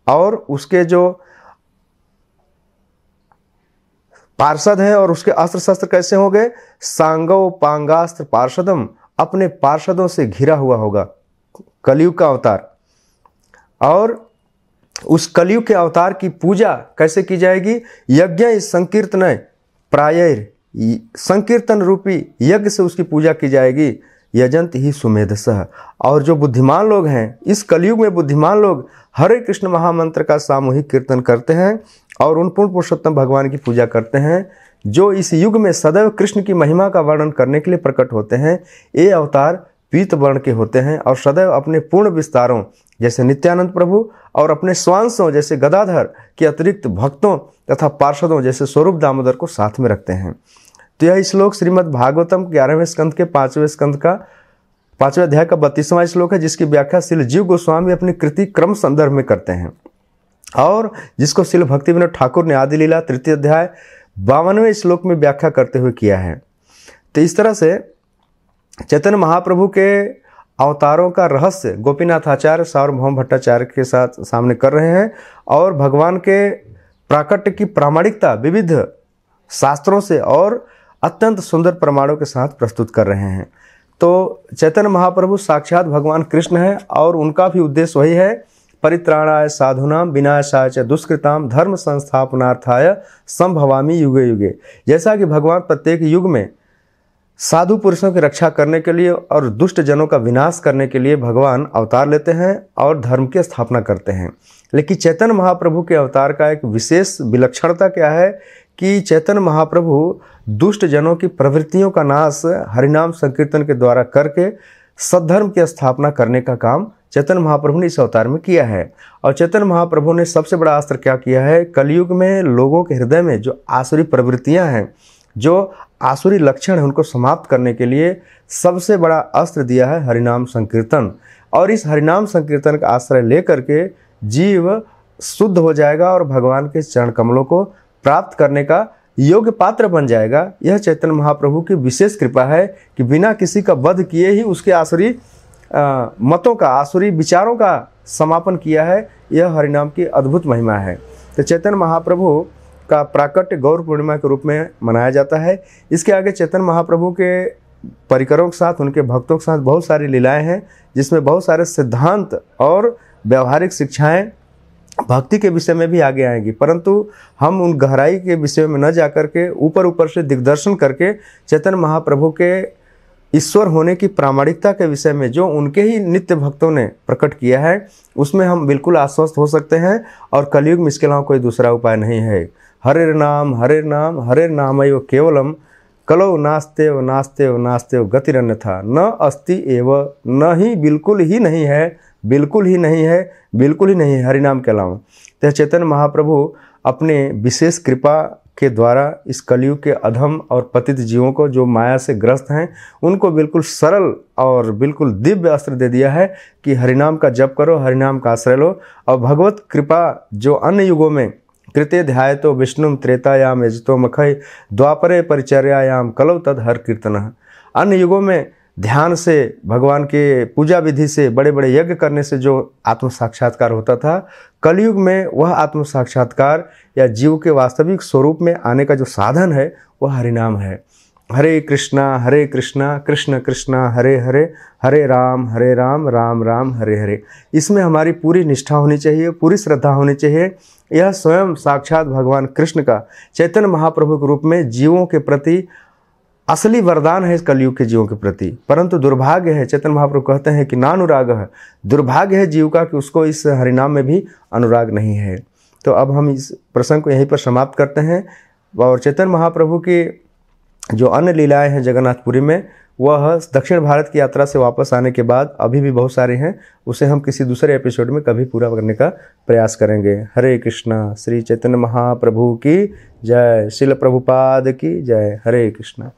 और उसके जो पार्षद हैं और उसके अस्त्र शस्त्र कैसे हो गए सांगव पांगास्त्र पार्षदम अपने पार्षदों से घिरा हुआ होगा कलयुग का अवतार और उस कलयुग के अवतार की पूजा कैसे की जाएगी यज्ञ संकीर्तन प्रायर संकीर्तन रूपी यज्ञ से उसकी पूजा की जाएगी यजंत ही सुमेधस और जो बुद्धिमान लोग हैं इस कलयुग में बुद्धिमान लोग हरे कृष्ण महामंत्र का सामूहिक कीर्तन करते हैं और उन पूर्ण पुरुषोत्तम भगवान की पूजा करते हैं जो इस युग में सदैव कृष्ण की महिमा का वर्णन करने के लिए प्रकट होते हैं ये अवतार पीत वर्ण के होते हैं और सदैव अपने पूर्ण विस्तारों जैसे नित्यानंद प्रभु और अपने स्वांसों जैसे गदाधर के अतिरिक्त भक्तों तथा पार्षदों जैसे स्वरूप दामोदर को साथ में रखते हैं तो यह श्लोक श्रीमद् भागवतम ग्यारहवें स्कंद के पांचवें स्कंद का पांचवें अध्याय का बत्तीसवां श्लोक है जिसकी व्याख्या श्री जीव गोस्वामी अपनी कृति क्रम संदर्भ में करते हैं और जिसको शिल भक्ति विनोद ठाकुर ने आदि लीला तृतीय अध्याय बावनवें श्लोक में व्याख्या करते हुए किया है तो इस तरह से चैतन्य महाप्रभु के अवतारों का रहस्य गोपीनाथ आचार्य सार्वभौम भट्टाचार्य के साथ सामने कर रहे हैं और भगवान के प्राकट्य की प्रामाणिकता विविध शास्त्रों से और अत्यंत सुंदर प्रमाणों के साथ प्रस्तुत कर रहे हैं तो चैतन्य महाप्रभु साक्षात भगवान कृष्ण हैं और उनका भी उद्देश्य वही है परित्राणाय साधुनाम विनाशाय च दुष्कृताम धर्म संस्थापनार्थाय संभवामी युगे युगे जैसा कि भगवान प्रत्येक युग में साधु पुरुषों की रक्षा करने के लिए और दुष्ट जनों का विनाश करने के लिए भगवान अवतार लेते हैं और धर्म की स्थापना करते हैं लेकिन चैतन्य महाप्रभु के अवतार का एक विशेष विलक्षणता क्या है कि चैतन्य महाप्रभु दुष्ट जनों की प्रवृत्तियों का नाश हरिनाम संकीर्तन के द्वारा करके सद्धर्म की स्थापना करने का काम चेतन महाप्रभु ने इस अवतार में किया है और चेतन महाप्रभु ने सबसे बड़ा अस्त्र क्या किया है कलयुग में लोगों के हृदय में जो आसुरी प्रवृत्तियां हैं जो आसुरी लक्षण हैं उनको समाप्त करने के लिए सबसे बड़ा अस्त्र दिया है हरिनाम संकीर्तन और इस हरिनाम संकीर्तन का आश्रय ले करके जीव शुद्ध हो जाएगा और भगवान के चरण कमलों को प्राप्त करने का योग्य पात्र बन जाएगा यह चैतन्य महाप्रभु की विशेष कृपा है कि बिना किसी का वध किए ही उसके आसुरी मतों का आसुरी विचारों का समापन किया है यह हरिनाम की अद्भुत महिमा है तो चैतन्य महाप्रभु का प्राकट्य गौर पूर्णिमा के रूप में मनाया जाता है इसके आगे चैतन्य महाप्रभु के परिकरों के साथ उनके भक्तों के साथ बहुत सारी लीलाएं हैं जिसमें बहुत सारे सिद्धांत और व्यवहारिक शिक्षाएं भक्ति के विषय में भी आगे आएंगी परंतु हम उन गहराई के विषय में न जा कर के ऊपर ऊपर से दिग्दर्शन करके चैतन्य महाप्रभु के ईश्वर होने की प्रामाणिकता के विषय में जो उनके ही नित्य भक्तों ने प्रकट किया है उसमें हम बिल्कुल आश्वस्त हो सकते हैं और कलयुग में इसके अलावा कोई दूसरा उपाय नहीं है हरे नाम हरे नाम हरे नाम एव केवलम कलो नास्ते व नास्ते व नास्ते व गतिरन्य था न अस्ति एव न ही बिल्कुल ही नहीं है बिल्कुल ही नहीं है बिल्कुल ही नहीं हरिनाम के अलावा तो चैतन्य महाप्रभु अपने विशेष कृपा के द्वारा इस कलयुग के अधम और पतित जीवों को जो माया से ग्रस्त हैं उनको बिल्कुल सरल और बिल्कुल दिव्य अस्त्र दे दिया है कि हरिनाम का जप करो हरिनाम का आश्रय लो और भगवत कृपा जो अन्य युगों में कृत्य ध्याय तो विष्णु त्रेतायाम यजतो मखय द्वापरे परिचर्यायाम कलौ तद हर कीर्तन अन्य युगों में ध्यान से भगवान के पूजा विधि से बड़े बड़े यज्ञ करने से जो आत्म साक्षात्कार होता था कलयुग में वह आत्म साक्षात्कार या जीव के वास्तविक स्वरूप में आने का जो साधन है वह हरिनाम है हरे कृष्णा हरे कृष्णा कृष्ण कृष्णा हरे हरे हरे राम हरे राम राम राम हरे हरे इसमें हमारी पूरी निष्ठा होनी चाहिए पूरी श्रद्धा होनी चाहिए यह स्वयं साक्षात भगवान कृष्ण का चैतन्य महाप्रभु के रूप में जीवों के प्रति असली वरदान है इस कलयुग के जीवों के प्रति परंतु दुर्भाग्य है चेतन महाप्रभु कहते हैं कि नानुराग है दुर्भाग्य है जीव का कि उसको इस हरिनाम में भी अनुराग नहीं है तो अब हम इस प्रसंग को यहीं पर समाप्त करते हैं और चेतन महाप्रभु की जो अन्य लीलाएँ हैं जगन्नाथपुरी में वह दक्षिण भारत की यात्रा से वापस आने के बाद अभी भी बहुत सारे हैं उसे हम किसी दूसरे एपिसोड में कभी पूरा करने का प्रयास करेंगे हरे कृष्णा श्री चैतन्य महाप्रभु की जय शिल प्रभुपाद की जय हरे कृष्णा